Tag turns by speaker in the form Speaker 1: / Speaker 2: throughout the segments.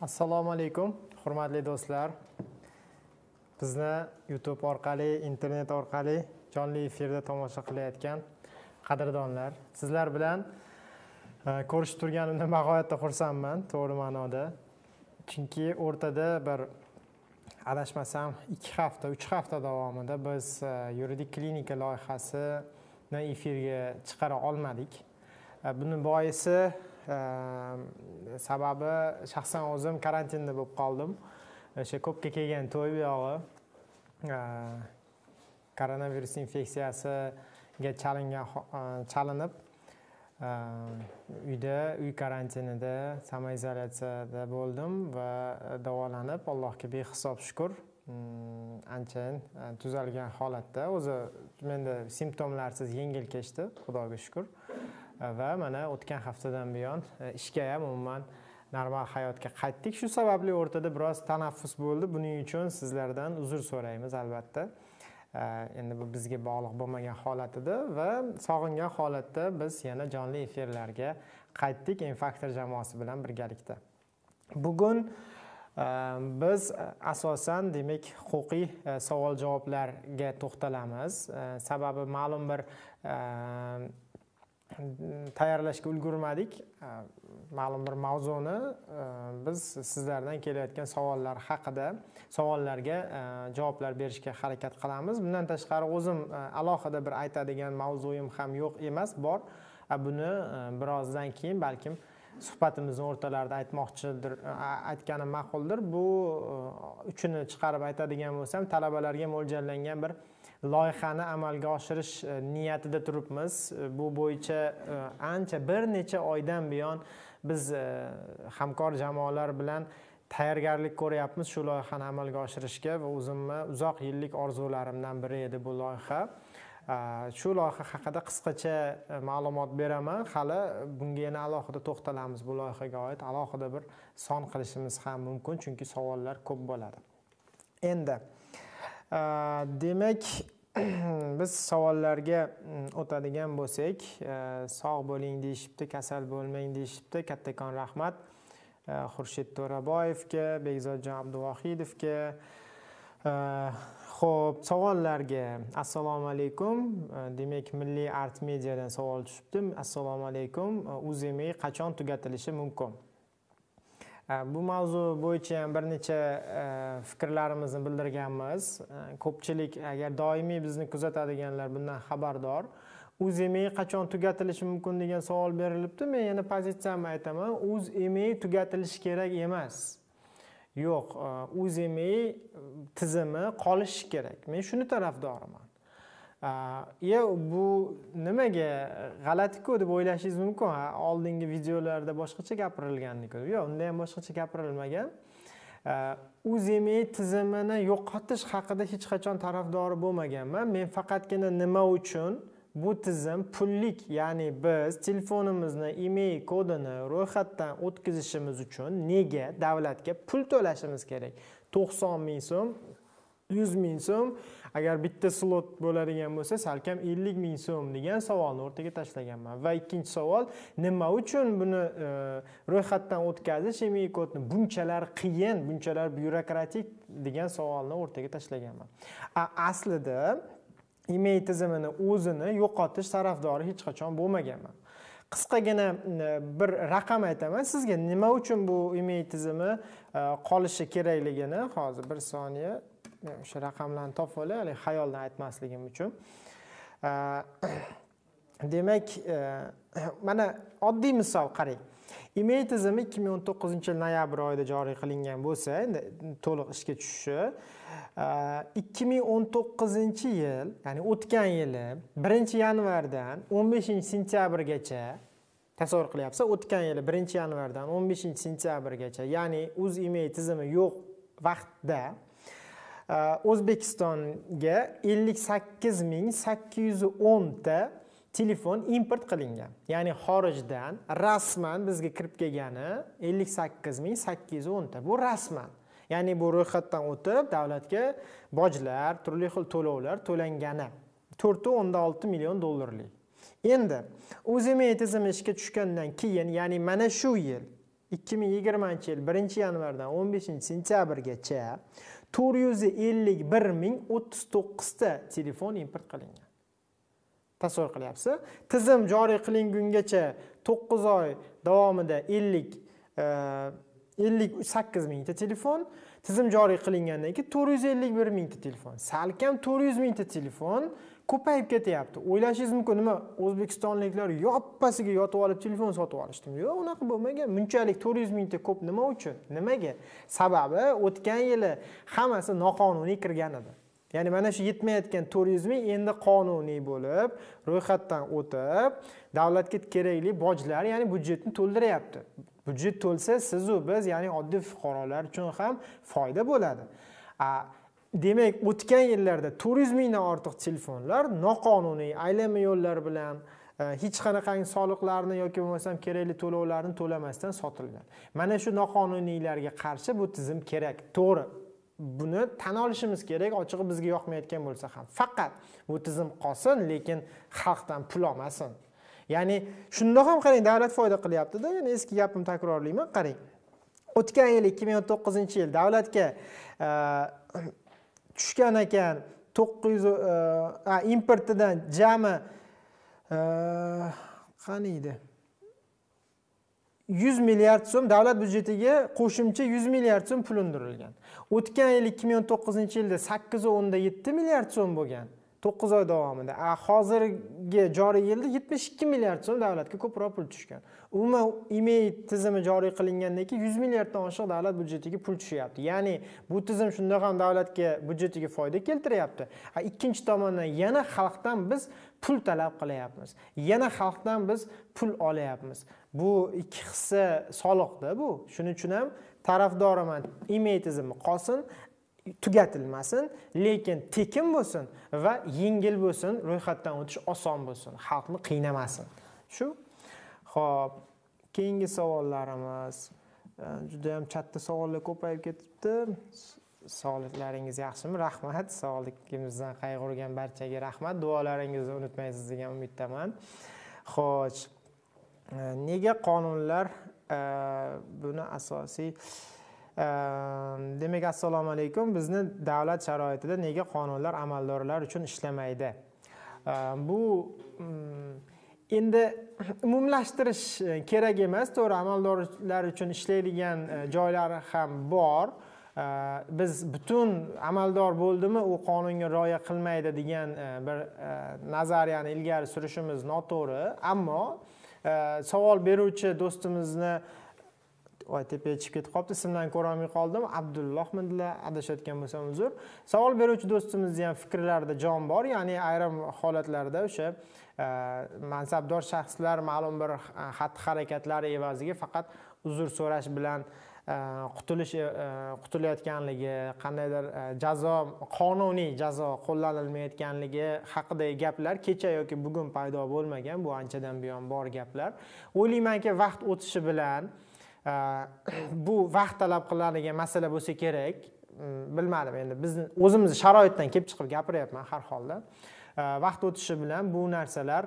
Speaker 1: assalomu alaykum hurmatli do'stlar bizni youtube orqali internet orqali jonli efirda tomosha qilayotgan qadrdonlar sizlar bilan e, ko'rishib turganimdan bag'oyatda xursandman to'g'ri ma'noda chunki o'rtada bir adashmasam ikki hafta uch hafta davomida biz e, yuridik klinika loyihasini efirga chiqara olmadik e, buni boisi Ehm, sababi shaxsan o'zim karantinda bo'lib qoldim o'sha ko'pga kelgan to'y buyog'i ehm, koronavirus infeksiyasiga chalingan e, chalinib ehm, uyda uy karantinida samoizolyatsiyada bo'ldim va davolanib allohga behisob shukur ancha e, tuzalgan holatda o'zi menda simptomlarsiz yengil kechdi xudoga shukur va mana o'tgan haftadan buyon e, ishga ham umuman normal hayotga qaytdik shu sababli o'rtada biroz tanaffus bo'ldi buning uchun sizlardan uzr so'raymiz albatta e, endi bu bizga bog'liq bo'lmagan holat edi va sog'ingan holatda biz yana jonli efirlarga qaytdik infaktor jamoasi bilan birgalikda bugun e, biz asosan demak huquqiy savol javoblarga to'xtalamiz sababi ma'lum bir tayyorlashga ulgurmadik ma'lum bir mavzuni biz sizlardan kelayotgan savollar haqida savollarga javoblar berishga harakat qilamiz bundan tashqari o'zim alohida bir aytadigan mavzuyim ham yo'q emas bor buni birozdan keyin balkim suhbatimizni o'rtalarida aytmoqchidir aytganim ma'quldir bu uchini chiqarib aytadigan bo'lsam talabalarga mo'ljallangan bir loyihani amalga oshirish e, niyatida turibmiz e, bu bo'yicha e, ancha bir necha oydan buyon biz hamkor jamoalar bilan tayyorgarlik ko'ryapmiz shu loyihani amalga oshirishga va o'zimni uzoq yillik orzularimdan biri edi bu loyiha shu loyiha haqida qisqacha ma'lumot beraman hali bunga yana alohida to'xtalamiz bu loyihaga oid alohida bir son qilishimiz ham mumkin chunki savollar ko'p bo'ladi endi Э, demak biz savollarga mm, o'tadigan bo'lsak e, sog' bo'ling deyishibdi kasal bo'lmang deyishibdi kattakon rahmat e, xurshid to'raboyevga bekzodjon abduvohidovga ho'p e, savollarga assalomu alaykum demak milliy art mediadan savol tushibdi assalomu alaykum uzmi qachon tugatilishi mumkin bu mavzu bo'yicha ham bir necha e, fikrlarimizni bildirganmiz e, ko'pchilik agar doimiy bizni kuzatadiganlar bundan xabardor uz emi qachon tugatilishi mumkin degan savol berilibdi men yana pozitsiyamni aytaman uz emi tugatilishi kerak emas yo'q e, uz emi tizimi qolishi kerak men shuni tarafdoriman yo bu nimaga g'alatiku deb o'ylashingiz mumkin oldingi videolarda boshqacha gapirilganniku yo'q unda ham boshqacha gapirilmagan uzme tizimini yo'qotish haqida hech qachon tarafdori bo'lmaganman men faqatgina nima uchun bu tizim pullik ya'ni biz telefonimizni email kodini ro'yxatdan o'tkazishimiz uchun nega davlatga pul to'lashimiz kerak to'qson ming so'm yuz ming so'm agar bitta slot bo'ladigan bo'lsa salkam ellik ming so'm degan savolni o'rtaga tashlaganman va ikkinchi savol nima uchun buni e, ro'yxatdan o'tkazish imi kodni bunchalar qiyin bunchalar byurokratik degan savolni o'rtaga tashlaganman aslida email tizimini o'zini yo'qotish tarafdori hech qachon bo'lmaganman qisqagina e, bir raqam aytaman sizga nima uchun bu email tizimi e, qolishi kerakligini hozir bir soniya o'sha raqamlarni topib olay haligi xayoldan aytmasligim uchun demak mana oddiy misol qarang email tizimi ikki ming o'n to'qqizinchi yil noyabr oyida joriy qilingan bo'lsa endi to'liq ishga tushishi ikki ming o'n to'qqizinchi yil ya'ni o'tgan yili birinchi yanvardan o'n beshinchi sentyabrgacha tasavvur qilyapsiz o'tgan yili birinchi yanvardan o'n beshinchi sentyabrgacha ya'ni uz email tizimi yo'q vaqtda o'zbekistonga ellik sakkiz ming sakkiz yuz o'nta telefon import qilingan ya'ni xorijdan rasman bizga kirib kelgani ellik sakkiz ming sakkiz yuz o'nta bu rasman ya'ni bu ro'yxatdan o'tib davlatga bojlar turli xil to'lovlar to'langani to'rt o'nda olti million dollarlik endi o'zme tizimi ishga tushgandan keyin ya'ni mana shu yil 2020 yil 1 yanvardan 15 sentyabrgacha to'rt yuz ellik bir ming o'ttiz to'qqizta telefon import qilingan tasavvur qilyapsiz tizim joriy qilingungacha to'qqiz oy davomida ellik e, ellik sakkiz mingta telefon tizim joriy qilingandan keyin to'rt yuz ellik bir mingta telefon salkam to'rt yuz mingta telefon ko'payib ketyapti o'ylashingiz mumkin nima o'zbekistonliklar yoppasiga yotib olib telefon sotib olishdimi yo'q unaqa bo'lmagan bunchalik to'rt yuz mingta ko'p nima uchun nimaga sababi o'tgan yili hammasi noqonuniy kirgan edi ya'ni mana shu yetmayotgan to'rt yuz ming endi qonuniy bo'lib ro'yxatdan o'tib davlatga kerakli bojlar ya'ni byudjetni to'ldiryapti byudjet to'lsa sizu biz ya'ni oddiy fuqarolar uchun ham foyda bo'ladi demak o'tgan yillarda to'rt mingdan ortiq telefonlar noqonuniy aylanma yo'llar bilan e, hech qanaqangi soliqlarni yoki bo'lmasam kerakli to'lovlarni to'lamasdan sotilgan mana shu noqonuniylarga qarshi bu tizim kerak to'g'ri buni tan olishimiz kerak ochig'i bizga yoqmayotgan bo'lsa ham faqat bu tizim qolsin lekin xalqdan pul olmasin ya'ni shunda ham qarang davlat foyda qilyaptida yana eski gapimni takrorlayman qarang o'tgan yil ikki ming o'n to'qqizinchi yil davlatga e, tushgan ekan to'qqiz yuz e, importidan jami e, qani edi yuz milliard so'm davlat byudjetiga qo'shimcha yuz milliard so'm pul undirilgan o'tgan yil ikki ming o'n to'qqizinchi yilda sakkiz o'nda yetti milliard so'm bo'lgan to'qqiz oy davomida a hozirgi joriy yilda yetmish ikki milliard so'm davlatga ko'proq pul tushgan umuman ime tizimi joriy qilingandan keyin yuz milliarddan oshiq davlat byudjetiga pul tushyapti ya'ni bu tizim shundoq ham davlatga byudjetiga foyda keltiryapti ikkinchi tomondan yana xalqdan biz pul talab qilyapmiz yana xalqdan biz pul olyapmiz bu ikki hissa soliqda bu shuning uchun ham tarafdoriman ime tizimi qolsin tugatilmasin lekin tekin bo'lsin va yengil bo'lsin ro'yxatdan o'tish oson bo'lsin xalqni qiynamasin shu ho'p keyingi savollarimiz e, judayam chatda savollar ko'payib ketibdi sog'liklaringiz yaxshimi rahmat sog'ligimizdan qayg'urgan barchaga rahmat duolaringizni unutmaysiz degan umiddaman xo'sh e, nega qonunlar e, buni asosiy Ehm, demak assalomu alaykum bizni davlat sharoitida nega qonunlar amaldorlar uchun ishlamaydi ehm, bu mm, endi umumlashtirish e, kerak emas to'g'ri amaldorlar uchun ishlaydigan e, joylari ham bor ehm, biz butun amaldor bo'ldimi u qonunga rioya qilmaydi degan e, bir nazariyani ilgari surishimiz noto'g'ri ammo savol beruvchi do'stimizni voy tepaga chiqib ketib qolibdi ismlarini ko'rolmay qoldim abdullohmidilar adashayotgan bo'lsam uzr savol beruvchi do'stimizni ham fikrlarida jon bor ya'ni ayrim holatlarda o'sha e, mansabdor shaxslar ma'lum bir e, xatti harakatlari evaziga faqat uzr so'rash bilan e, qutulish qutulayotganligi qandaydir jazo qonuniy jazo qo'llanilmayotganligi haqidagi gaplar kecha yoki bugun paydo bo'lmagan bu anchadan buyon bor gaplar o'ylaymanki vaqt o'tishi bilan bu vaqt talab qiladigan masala bo'lsa kerak bilmadim endi biz o'zimizni sharoitdan kelib chiqib gapiryapman har holda vaqt o'tishi bilan bu narsalar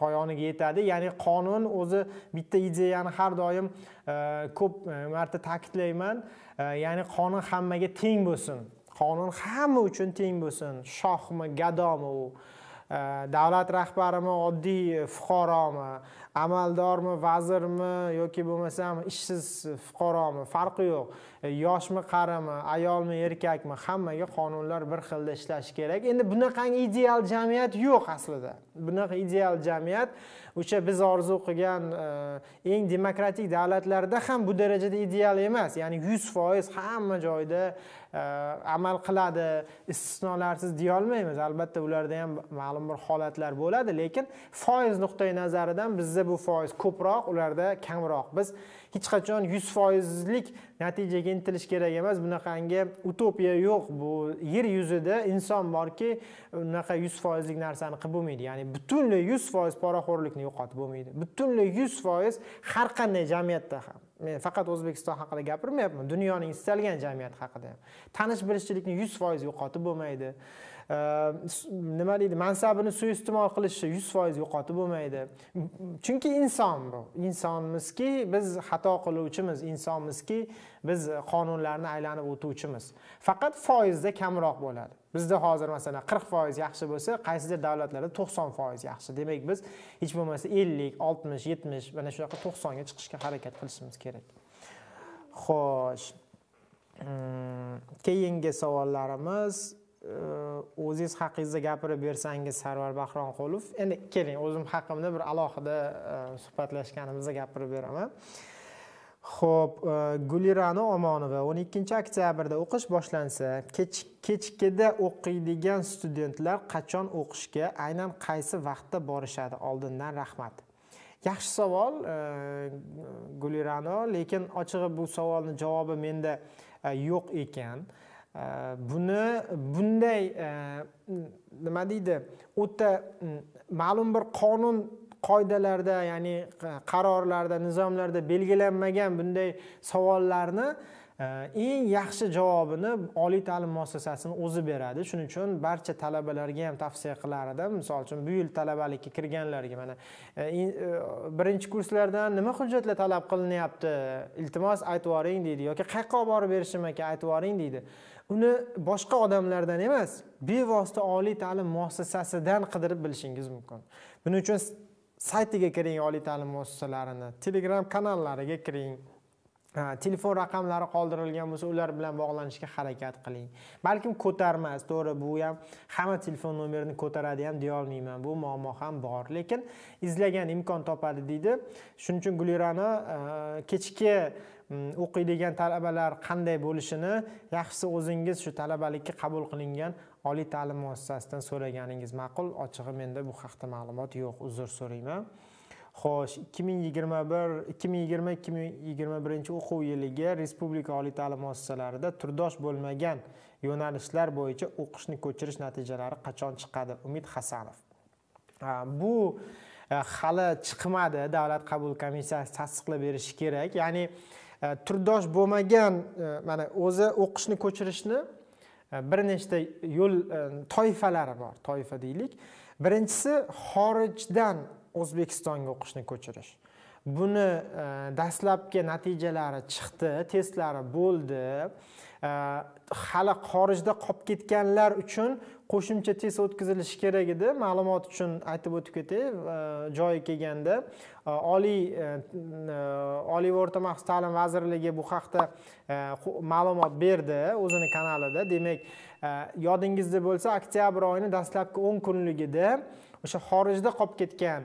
Speaker 1: poyoniga yetadi ya'ni qonun o'zi bitta ideyani har doim э, ko'p э, marta ta'kidlayman ya'ni э, qonun hammaga teng bo'lsin qonun hamma uchun teng bo'lsin shohmi gadomi u davlat rahbarimi oddiy fuqaromi amaldormi vazirmi yoki bo'lmasam ishsiz fuqaromi farqi yo'q e, yoshmi qarimi ayolmi erkakmi hammaga qonunlar bir xilda ishlashi kerak endi bunaqangi ideal jamiyat yo'q aslida bunaqa ideal jamiyat o'sha biz orzu qilgan e, eng demokratik davlatlarda ham bu darajada ideal emas ya'ni yuz foiz hamma joyda e, amal qiladi istisnolarsiz deyolmaymiz albatta ularda ham ma'lum bir holatlar bo'ladi lekin foiz nuqtai nazaridan bizda bu foiz ko'proq ularda kamroq biz hech qachon yuz foizlik natijaga intilish kerak emas bunaqangi utopiya yo'q bu yer yuzida inson borki unaqa yuz foizlik narsani qilib bo'lmaydi ya'ni butunlay yuz foiz poraxo'rlikni yo'qotib bo'lmaydi butunlay yuz foiz har qanday jamiyatda ham men faqat o'zbekiston haqida gapirmayapman dunyoning istalgan jamiyati haqida ham tanish bilishchilikni yuz foiz yo'qotib bo'lmaydi Ehm, nima deydi mansabini suiiste'mol qilishni yuz foiz yo'qotib bo'lmaydi chunki inson bu insonmizki biz xato qiluvchimiz insonmizki biz qonunlarni aylanib o'tuvchimiz faqat foizda kamroq bo'ladi bizda hozir masalan qirq foiz yaxshi bo'lsa qaysidir davlatlarda to'qson foiz yaxshi demak biz hech bo'lmasa ellik oltmish yetmish mana shunaqa to'qsonga chiqishga harakat qilishimiz kerak xo'sh hmm, keyingi savollarimiz o'zingiz haqingizda gapirib bersangiz sarvar bahromqulov endi keling o'zim haqimda bir alohida e, suhbatlashganimizda gapirib beraman ho'p e, gulirano omonova o'n ikkinchi oktyabrda o'qish boshlansa kechkida o'qiydigan studentlar qachon o'qishga aynan qaysi vaqtda borishadi oldindan rahmat yaxshi savol e, gulirano lekin ochig'i bu savolni javobi menda yo'q ekan buni bunday e, nima deydi o'ta ma'lum bir qonun qoidalarda ya'ni qarorlarda nizomlarda belgilanmagan bunday savollarni e, eng yaxshi javobini oliy ta'lim muassasasini o'zi beradi shuning uchun barcha talabalarga ham tavsiya qilar edim misol uchun bu yil talabalikka kirganlarga mana e, birinchi kurslardan nima hujjatlar talab qilinyapti iltimos aytib yuboring deydi yoki qayoqqa olib borib berishim aka aytib yuboring deydi uni boshqa odamlardan emas bevosita oliy ta'lim muassasasidan qidirib bilishingiz mumkin buning uchun saytiga kiring oliy ta'lim muassasalarini telegram kanallariga kiring telefon raqamlari qoldirilgan bo'lsa ular bilan bog'lanishga harakat qiling balkim ko'tarmas to'g'ri bu ham hamma telefon nomerini ko'taradi ham deyolmayman bu muammo ham bor lekin izlagan imkon topadi deydi shuning uchun gulirani e, kechki o'qiydigan talabalar qanday bo'lishini yaxshisi o'zingiz shu talabalikka qabul qilingan oliy ta'lim muassasasidan so'raganingiz ma'qul ochig'i menda bu haqda ma'lumot yo'q uzr so'rayman xo'sh ikki ming yigirma bir ikki ming yigirma ikki ming yigirma birinchi o'quv yiliga respublika oliy ta'lim muassasalarida turdosh bo'lmagan yo'nalishlar bo'yicha o'qishni ko'chirish natijalari qachon chiqadi umid hasanov bu e, hali chiqmadi davlat qabul komissiyasi tasdiqlab berishi kerak ya'ni Э, turdosh bo'lmagan e, mana o'zi o'qishni ko'chirishni e, bir nechta yo'l e, toifalari bor toifa deylik birinchisi xorijdan o'zbekistonga o'qishni ko'chirish buni dastlabki natijalari chiqdi testlari bo'ldi hali э, xorijda qolib ketganlar uchun qo'shimcha test o'tkazilishi kerak edi ma'lumot uchun aytib o'tib ketay joyi kelganda e, oliy e, e, oliy va o'rta maxsus ta'lim vazirligi bu haqda ma'lumot berdi o'zini kanalida demak yodingizda bo'lsa oktyabr oyini dastlabki o'n kunligida o'sha xorijda qolib ketgan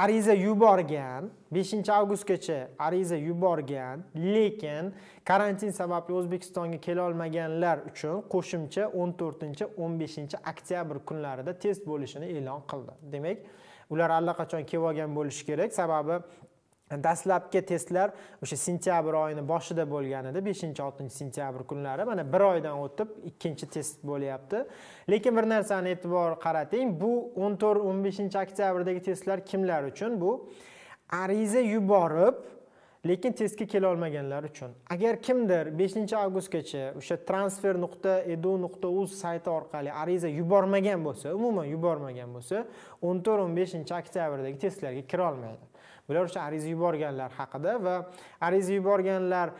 Speaker 1: ariza yuborgan 5 avgustgacha ariza yuborgan lekin karantin sababli o'zbekistonga kela olmaganlar uchun qo'shimcha 14 15 oktyabr kunlarida test bo'lishini e'lon qildi demak ular allaqachon kelib olgan bo'lishi kerak sababi dastlabki testlar o'sha sentyabr oyini boshida bo'lgan edi beshinchi oltinchi sentyabr kunlari mana bir oydan o'tib ikkinchi test bo'lyapti lekin bir narsani e'tibor qarating bu o'n to'rt o'n beshinchi oktyabrdagi testlar kimlar uchun bu ariza yuborib lekin testga kelolmaganlar uchun agar kimdir 5 avgustgacha o'sha transfer nuqta edu nuqta uz sayti orqali ariza yubormagan bo'lsa umuman yubormagan bo'lsa 14-15 beshinchi oktyabrdagi testlarga kira olmaydi bular uchun ariza yuborganlar haqida va ariza yuborganlar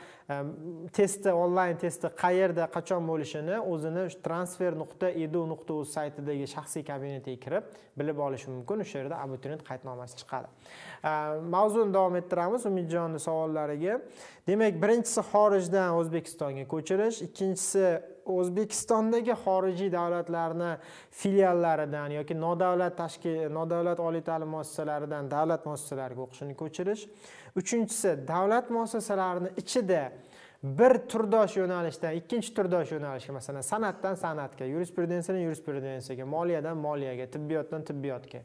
Speaker 1: testni onlayn testni qayerda qachon bo'lishini o'zini transfer nuqta edu nuqta uz saytidagi shaxsiy kabinetiga kirib bilib olishi mumkin o'sha yerda abituriyent qaydnomasi chiqadi mavzuni davom ettiramiz umidjonni savollariga demak birinchisi xorijdan o'zbekistonga ko'chirish ikkinchisi O'zbekistondagi xorijiy davlatlarni filiallaridan yoki nodavlat tashkil nodavlat oliy ta'lim muassasalaridan davlat muassasalariga o'qishini ko'chirish. Uchinchisi, davlat muassasalarini ichida bir turdosh yo'nalishdan ikkinchi turdosh yo'nalishga, masalan, san'atdan san'atga, yurisprudensiyadan yurisprudensiyaga, moliyadan moliyaga, tibbiyotdan tibbiyotga.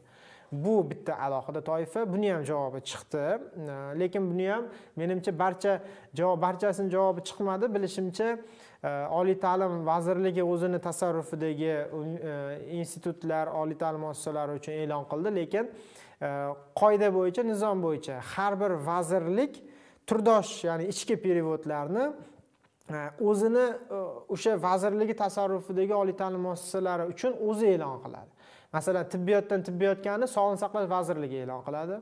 Speaker 1: bu bitta alohida toifa buni ham javobi chiqdi lekin buni ham menimcha barcha javob barchasini javobi chiqmadi bilishimcha Э, oliy ta'lim vazirligi o'zini tasarrufidagi e, institutlar oliy ta'lim muassasalari uchun e'lon qildi lekin e, qoida bo'yicha nizom bo'yicha har bir vazirlik turdosh ya'ni ichki perevodlarni e, o'zini o'sha vazirligi tasarrufidagi oliy ta'lim muassasalari uchun o'zi e'lon qiladi masalan tibbiyotdan tibbiyotgani sog'liqni saqlash vazirligi e'lon qiladi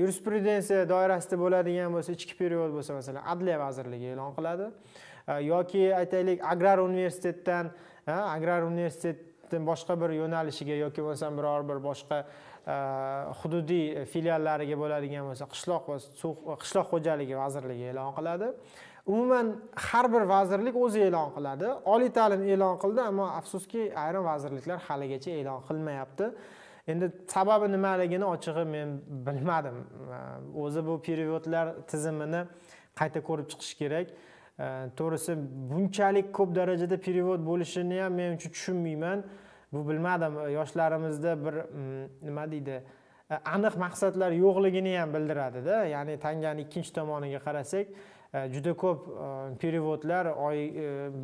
Speaker 1: yurisprudensiya doirasida bo'ladigan bo'lsa ichki perevod bo'lsa masalan adliya vazirligi e'lon qiladi Э, yoki aytaylik agrar universitetdan э, agrar universitetni boshqa bir yo'nalishiga yoki bo'lmasam biror bir boshqa э, hududiy filiallariga bo'ladigan bo'lsa qishloq va suv qishloq xo'jaligi vazirligi e'lon qiladi umuman har bir vazirlik o'zi e'lon qiladi oliy ta'lim e'lon qildi ammo afsuski ayrim vazirliklar haligacha e'lon qilmayapti endi sababi nimaligini ochig'i men bilmadim o'zi bu переводlar tizimini qayta ko'rib chiqish kerak to'g'risi bunchalik ko'p darajada перевод bo'lishini ham men uchun tushunmayman bu bilmadim yoshlarimizda bir mm, nima deydi e, aniq maqsadlar yo'qligini ham bildiradida ya'ni tangani ikkinchi tomoniga qarasak e, juda ko'p перевodlar e, oy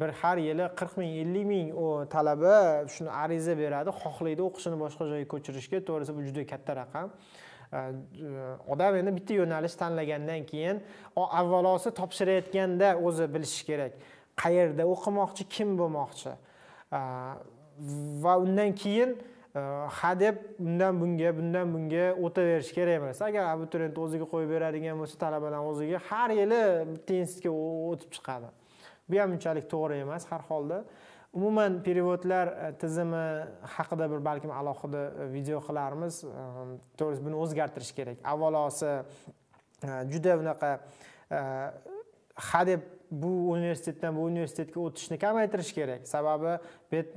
Speaker 1: bir har yili qirq ming ellik ming talaba shuni ariza beradi xohlaydi o'qishini boshqa joyga ko'chirishga to'g'risi bu juda katta raqam E, odam endi bitta yo'nalish tanlagandan keyin avvalosi topshirayotganda o'zi bilishi kerak qayerda o'qimoqchi kim bo'lmoqchi va undan keyin e, ha deb undan bunga bundan bunga o'taverish kerak emas agar abituriyent o'ziga qo'yib beradigan bo'lsa talabadan o'ziga har yili bitta institutga o'tib chiqadi bu ham unchalik to'g'ri emas har holda umuman perevodlar tizimi э, haqida bir balkim alohida э, video qilarmiz to'g'risi э, buni o'zgartirish kerak avvalosi juda bunaqa hadeb bu universitetdan bu universitetga o'tishni kamaytirish kerak sababi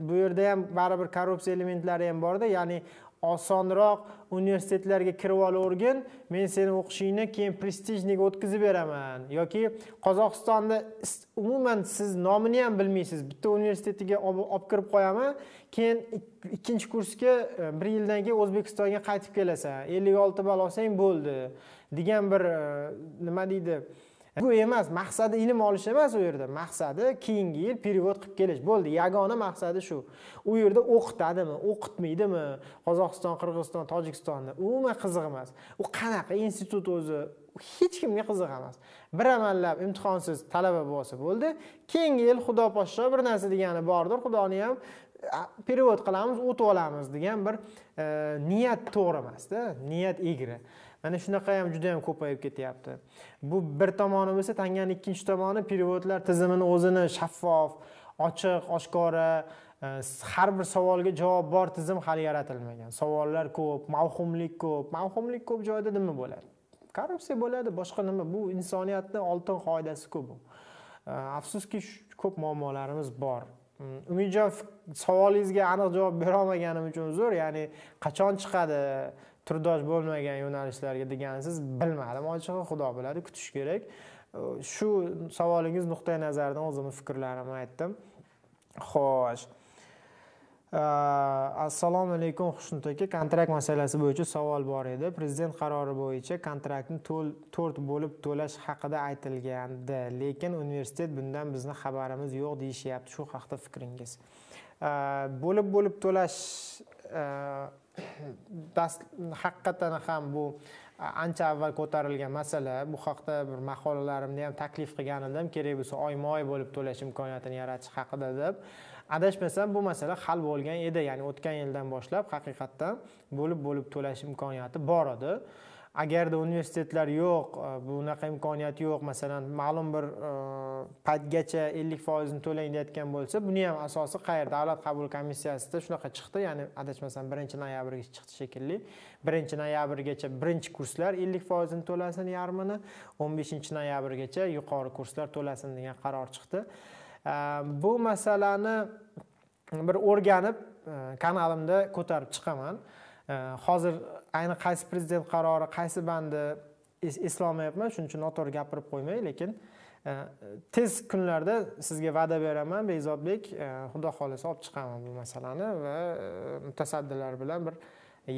Speaker 1: bu yerda ham baribir korrupsiya elementlari ham borda ya'ni osonroq universitetlarga kirib olavergin men seni o'qishingni keyin prestijniga o'tkazib beraman yoki qozog'istonda umuman siz nomini ham bilmaysiz bitta universitetiga olib kirib qo'yaman keyin ikkinchi kursga e, bir yildan keyin o'zbekistonga qaytib kelasan ellik olti ball olsang bo'ldi degan bir e, nima deydi bu emas maqsadi ilm olish emas u yerda maqsadi keyingi yil перевод qilib kelish bo'ldi yagona maqsadi shu u yerda o'qitadimi o'qitmaydimi qozog'iston qirg'iziston tojikistonni umuman qiziq emas u qanaqa institut o'zi hech kimga qiziq emas bir amallab imtihonsiz talaba bo'lsa bo'ldi keyingi yil xudo poshsho bir narsa degani bordir xudoni ham перевод qilamiz o'tib olamiz degan bir e, niyat to'g'ri emasda niyat egri mana shunaqa ham juda yam ko'payib ketyapti bu bir tomoni bo'lsa tangani ikkinchi tomoni перевodlar tizimini o'zini shaffof ochiq oshkora e, har bir savolga javob bor tizim hali yaratilmagan savollar ko'p mavhumlik ko'p mavhumlik ko'p joyda nima bo'ladi korrupsiya bo'ladi boshqa nima bu insoniyatni oltin qoidasiku bu e, afsuski ko'p muammolarimiz bor mm, umidjon savolingizga aniq javob berolmaganim uchun uzr ya'ni qachon chiqadi turdosh bo'lmagan yo'nalishlarga degansiz bilmadim ochig'i xudo biladi kutish kerak shu savolingiz nuqtai nazaridan o'zimni fikrlarimni aytdim xo'sh assalomu alaykum xushnud aka kontrakt masalasi bo'yicha savol bor edi prezident qarori bo'yicha kontraktni to'rt bo'lib to'lash haqida aytilgandi lekin universitet bundan bizni xabarimiz yo'q deyishyapti shu haqida fikringiz bo'lib bo'lib to'lash haqiqatdan ham bu ancha avval ko'tarilgan masala bu haqda bir maqolalarimni ham taklif qilgan edim kerak bo'lsa oyma oy bo'lib to'lash imkoniyatini yaratish haqida deb adashmasam bu masala hal bo'lgan edi ya'ni o'tgan yildan boshlab haqiqatdan bo'lib bo'lib to'lash imkoniyati bor edi agarda universitetlar yo'q e, bunaqa imkoniyat yo'q masalan ma'lum bir e, paytgacha ellik foizini to'lang deyayotgan bo'lsa buni ham asosi qayerda davlat qabul komissiyasida shunaqa chiqdi ya'ni adashmasam birinchi noyabrga chiqdi shekilli birinchi noyabrgacha birinchi kurslar ellik foizini to'lasin yarmini o'n beshinchi noyabrgacha yuqori kurslar to'lasin degan qaror chiqdi e, bu masalani bir o'rganib kanalimda ko'tarib chiqaman Э, hozir ayni qaysi prezident qarori qaysi bandi eslolmayapman shuning uchun noto'g'ri gapirib qo'ymay lekin e, tez kunlarda sizga va'da beraman bekzodbek e, xudo xohlasa olib chiqaman bu masalani va e, mutasaddilar bilan bir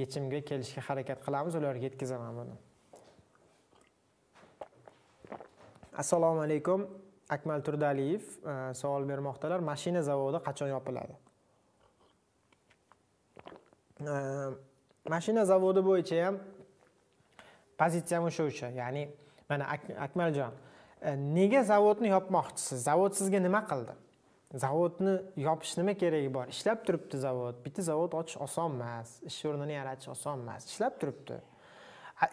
Speaker 1: yechimga kelishga harakat qilamiz ularga yetkazaman buni assalomu alaykum akmal turdaliyev savol bermoqdalar mashina zavodi qachon yopiladi mashina zavodi bo'yicha ham pozitsiyam o'sha o'sha ya'ni mana akmaljon e, nega zavodni yopmoqchisiz zavod sizga nima qildi zavodni yopish nima keragi bor ishlab turibdi zavod bitta zavod ochish oson emas ish o'rnini yaratish oson emas ishlab turibdi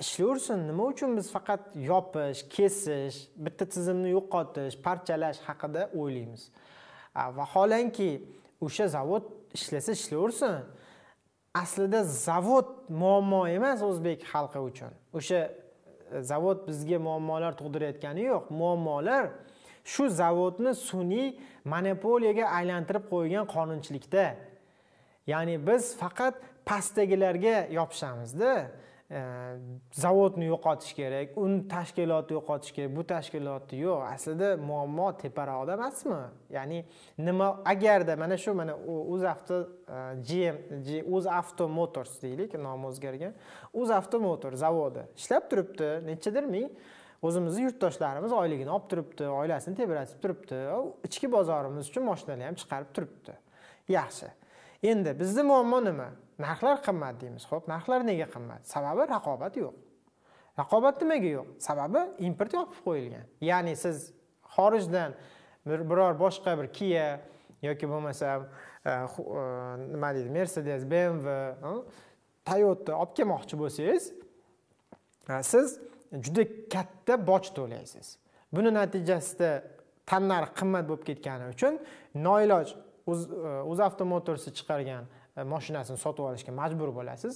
Speaker 1: ishlayversin nima uchun biz faqat yopish kesish bitta tizimni yo'qotish parchalash haqida o'ylaymiz vaholanki o'sha zavod ishlasa ishlayversin aslida zavod muammo emas o'zbek xalqi uchun o'sha e, zavod bizga muammolar tug'dirayotgani yo'q muammolar shu zavodni sun'iy monopoliyaga aylantirib qo'ygan qonunchilikda ya'ni biz faqat pastdagilarga yopishamizda zavodni yo'qotish kerak un tashkilotni yo'qotish kerak bu tashkilotni yo'q aslida muammo teparoqda emasmi ya'ni nima agarda mana shu mana avto gm o'zavto motors deylik nomi o'zgargan o'zavto motor zavodi ishlab turibdi nechadir ming o'zimizni yurtdoshlarimiz oyligini olib turibdi oilasini tebratib turibdi ichki bozorimiz uchun moshinalar ham chiqarib turibdi yaxshi endi bizni muammo nima narxlar qimmat deymiz ho'p narxlar nega qimmat sababi raqobat yo'q raqobat nimaga yo'q sababi import yopib qo'yilgan ya'ni siz xorijdan biror boshqa bir kia yoki bo'lmasam e, e, nima deydi mercedes bmw e, toyota olib kelmoqchi bo'lsangiz siz juda katta boj to'laysiz buni natijasida tannarx qimmat bo'lib ketgani uchun noiloj uz avtomotorsi chiqargan E, mashinasini sotib olishga majbur bo'lasiz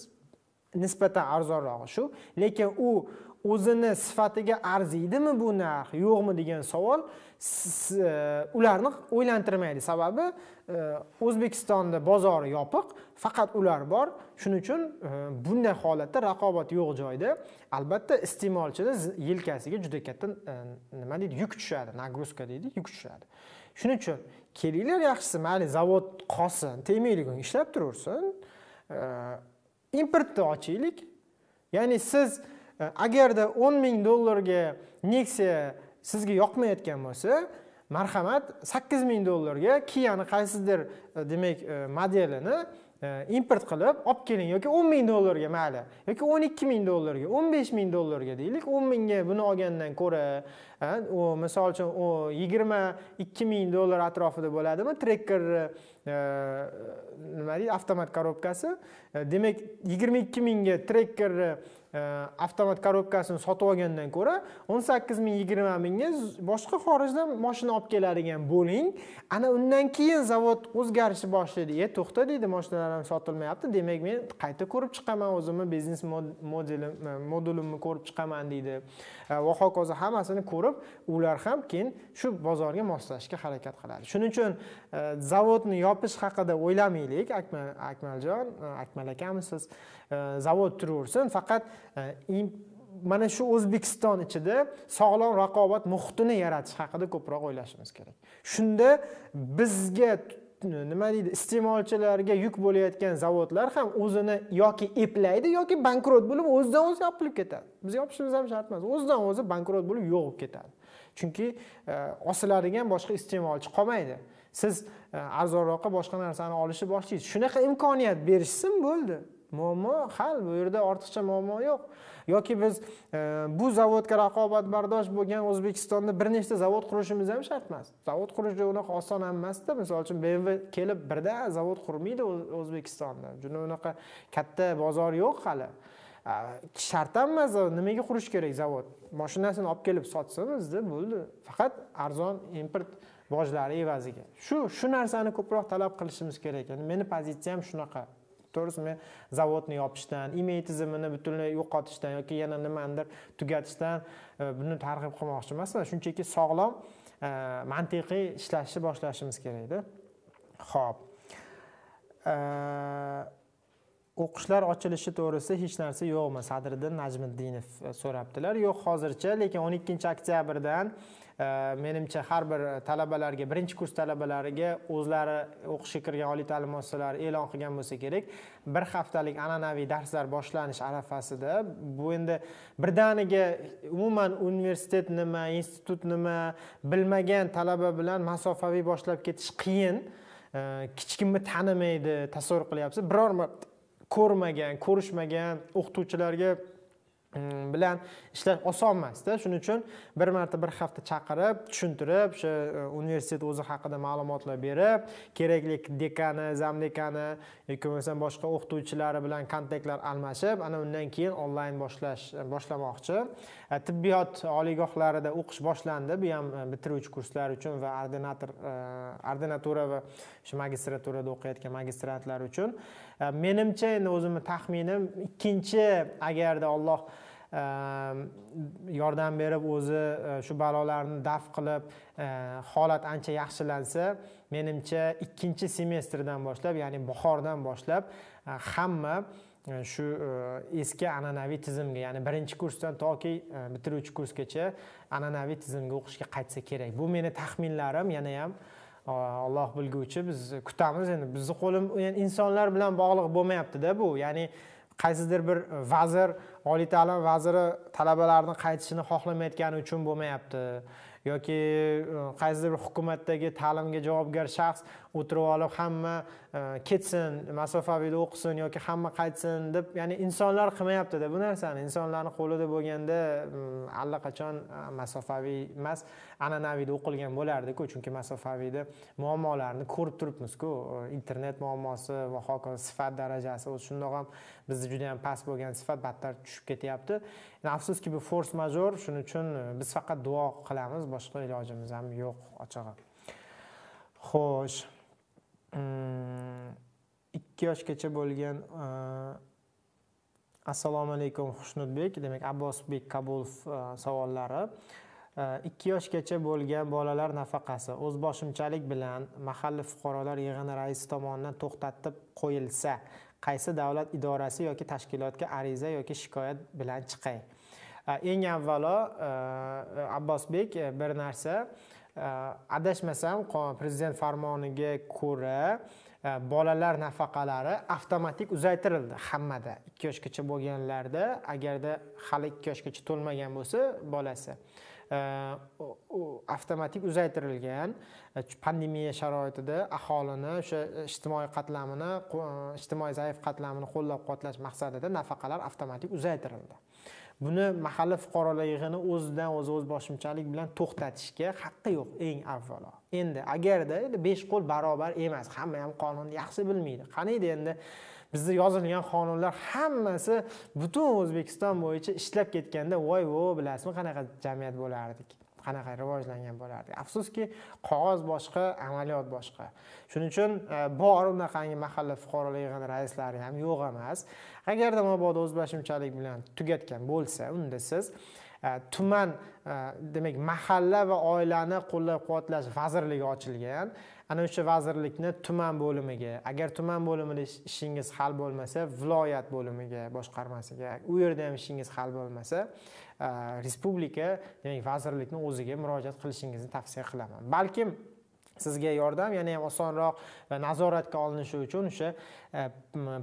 Speaker 1: nisbatan arzonrog'i shu lekin u o'zini sifatiga arziydimi bu narx yo'qmi degan savol e, ularni o'ylantirmaydi sababi e, o'zbekistonda bozori yopiq faqat ular bor shuning uchun bunday holatda raqobat yo'q joyda albatta iste'molchini yelkasiga juda katta nima deydi yuk tushadi nagruzka deydi yuk tushadi shuning uchun kelinglar yaxshisi mayli zavod qolsin tegmaydigan ishlab turaversin importni ochaylik ya'ni siz e, agarda o'n ming dollarga nexia sizga yoqmayotgan bo'lsa marhamat sakkiz ming dollarga kiyani qaysidir e, demak e, modelini import qilib olib keling yoki o'n ming dollarga mayli yoki o'n ikki ming dollarga o'n besh ming dollarga deylik o'n mingga buni olgandan ko'ra misol uchun yigirma ikki ming dollar atrofida bo'ladimi trekker e, nima deydi avtomat korobkasi e, demak yigirma ikki mingga trekkerni avtomat korobkasini sotib olgandan ko'ra o'n sakkiz ming yigirma mingga boshqa xorijdan moshina olib keladigan bo'ling ana undan keyin zavod o'zgarishni boshlaydi e to'xta deydi ham sotilmayapti demak men qayta ko'rib chiqaman o'zimni biznes modelim e, modulimni ko'rib chiqaman deydi e, va hokazo hammasini ko'rib ular ham keyin shu bozorga moslashishga harakat qiladi shuning uchun e, zavodni yopish haqida o'ylamaylik akmal akmaljon akmal akamisiz E, zavod turaversin faqat e, mana shu o'zbekiston ichida sog'lom raqobat muhitini yaratish haqida ko'proq o'ylashimiz kerak shunda bizga nima deydi iste'molchilarga yuk bo'layotgan zavodlar ham o'zini yoki eplaydi yoki bankrot bo'lib o'zidan o'zi yopilib ketadi biz yopishimiz ham shart emas o'zidan o'zi bankrot bo'lib yo'q bo'lib ketadi chunki e, osiladigan boshqa iste'molchi qolmaydi siz arzonroqqa boshqa narsani olishni boshlaysiz shunaqa imkoniyat berishsin bo'ldi muammo hal bu yerda ortiqcha muammo yo'q yoki biz e, bu zavodga raqobatbardosh bo'lgan o'zbekistonda bir nechta zavod qurishimiz ham shart emas zavod qurish unaqa oson ham emasda misol uchun bmw kelib birda zavod qurmaydi o'zbekistonda juda unaqa katta bozor yo'q hali shart ham emas nimaga qurish kerak zavod moshinasini olib kelib sotsin bizda bo'ldi faqat arzon import bojlari evaziga shu shu narsani ko'proq talab qilishimiz kerak ya'ni meni pozitsiyam shunaqa to'g'risimi zavodni yopishdan email tizimini butunlay yo'qotishdan yoki yana nimanidir tugatishdan e, buni targ'ib qilmoqchi emasman shunchaki sog'lom e, mantiqiy ishlashni boshlashimiz kerakda ho'p e, o'qishlar ochilishi to'g'risida hech narsa yo'qmi sadriddin najmiddinov so'rabdilar yo'q hozircha lekin 12 oktyabrdan menimcha har bir talabalarga birinchi kurs talabalariga o'zlari o'qishga kirgan oliy ta'lim muassasalari e'lon qilgan bo'lsa kerak bir haftalik an'anaviy darslar boshlanish arafasida bu endi birdaniga umuman universitet nima institut nima bilmagan talaba bilan masofaviy boshlab ketish qiyin kichkimni tanimaydi tasavvur qilyapsiz biror marta ko'rmagan ko'rishmagan o'qituvchilarga bilan ishlash oson emasda shuning uchun bir marta bir hafta chaqirib tushuntirib o'sha e, universitet o'zi haqida ma'lumotlar berib kerakli dekani dekani yoki bo'lmasam boshqa o'qituvchilari bilan kontaktlar almashib ana undan keyin onlayn boshlash e, boshlamoqchi e, tibbiyot oliygohlarida o'qish boshlandi bu ham bitiruvchi kurslar uchun va ordinator ordinatura va shu magistraturada o'qiyotgan magistrantlar uchun menimcha endi o'zimni taxminim ikkinchi agarda olloh Ehm, yordam berib o'zi e, shu balolarni daf qilib e, holat ancha yaxshilansa menimcha ikkinchi semestrdan boshlab ya'ni bahordan boshlab e, hamma shu eski an'anaviy tizimga ya'ni birinchi kursdan toki bitiruvchi kursgacha an'anaviy tizimga o'qishga qaytsa kerak bu meni taxminlarim yana ham alloh bilguvchi biz kutamiz endi bizni qo'lim insonlar bilan bog'liq bo'lmayaptida bu ya'ni qaysidir bir e, vazir oliy ta'lim vaziri talabalarni qaytishini xohlamayotgani uchun bo'lmayapti yoki e, qaysidir bir hukumatdagi ta'limga javobgar shaxs o'tirib olib hamma e, ketsin masofaviyda o'qisin yoki hamma qaytsin deb ya'ni insonlar qilmayaptida bu narsani insonlarni qo'lida bo'lganda mm, allaqachon e, masofaviy emas an'anaviyda o'qilgan bo'lardiku chunki masofaviyda muammolarni ko'rib turibmizku e, internet muammosi va hokazo sifat darajasi o'zi shundoq ham bizda juda yam past bo'lgan sifat battar tushib ketyapti afsuski bu fors major shuning uchun biz faqat duo qilamiz boshqa ilojimiz ham yo'q ochig'i xo'sh ikki yoshgacha bo'lgan assalomu alaykum xushnudbek demak abbosbek kabulov savollari ikki yoshgacha bo'lgan bolalar nafaqasi o'zboshimchalik bilan mahalla fuqarolar yig'ini raisi tomonidan to'xtatib qo'yilsa qaysi davlat idorasi yoki tashkilotga ariza yoki shikoyat bilan chiqay eng avvalo abbosbek bir narsa Э, adashmasam prezident farmoniga ko'ra e, bolalar nafaqalari avtomatik uzaytirildi hammada ikki yoshgacha bo'lganlarda agarda hali ikki yoshgacha to'lmagan bo'lsa bolasi e, avtomatik uzaytirilgan e, pandemiya sharoitida aholini o'sha ijtimoiy qatlamini ijtimoiy zaif qatlamini qo'llab quvvatlash maqsadida nafaqalar avtomatik uzaytirildi buni mahalla fuqarolar yig'ini o'zidan o'zi o'zboshimchalik bilan to'xtatishga haqqi yo'q eng avvalo endi agarda besh qo'l barobar emas hamma ham qonunni yaxshi bilmaydi qaniydi endi bizda yozilgan qonunlar hammasi butun o'zbekiston bo'yicha ishlab ketganda voy vo bilasizmi qanaqa jamiyat bo'lardik qanaqa rivojlangan bo'lardi afsuski qog'oz boshqa amaliyot boshqa shuning uchun e, bor unaqangi mahalla fuqarolar yig'ini raislari ham yo'q emas agarda mabodo o'zboshimchalik bilan tugatgan bo'lsa unda siz e, tuman e, demak mahalla va oilani qo'llab quvvatlash vazirligi ochilgan ana o'sha vazirlikni tuman bo'limiga agar tuman bo'limida ishingiz hal bo'lmasa viloyat bo'limiga boshqarmasiga u yerda ham ishingiz hal bo'lmasa respublika demak vazirlikni o'ziga murojaat qilishingizni tavsiya qilaman balkim sizga yordam yana ham osonroq va nazoratga olinishi uchun o'sha e,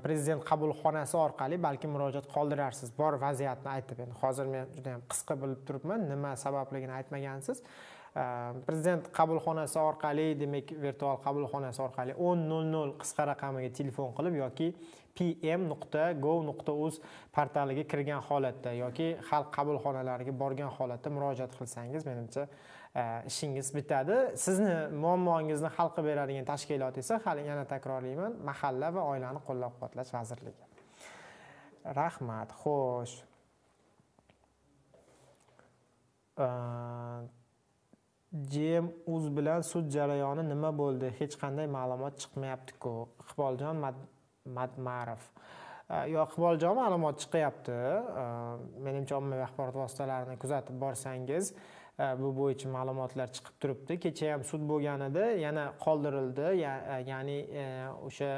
Speaker 1: prezident qabulxonasi orqali balki murojaat qoldirarsiz bor vaziyatni aytib endi hozir men juda yam qisqa bilib turibman nima sababligini aytmagansiz e, prezident qabulxonasi orqali demak virtual qabulxonasi orqali o'n nol nol qisqa raqamiga telefon qilib yoki pm.gov.uz portaliga kirgan holatda yoki xalq qabulxonalariga borgan holatda murojaat qilsangiz menimcha e, ishingiz bitadi sizni muammongizni hal qilib beradigan tashkilot esa hali yana takrorlayman mahalla va oilani qo'llab quvvatlash vazirligi rahmat xo'sh e, jm uz bilan sud jarayoni nima bo'ldi hech qanday ma'lumot chiqmayapti-ku iqboljon madmarov э, iqboljon ma'lumot chiqyapti э, menimcha ommaviy axborot vositalarini kuzatib borsangiz e, bu bo'yicha ma'lumotlar chiqib turibdi kecha ham sud bo'lganida yana qoldirildi e, ya'ni e, o'sha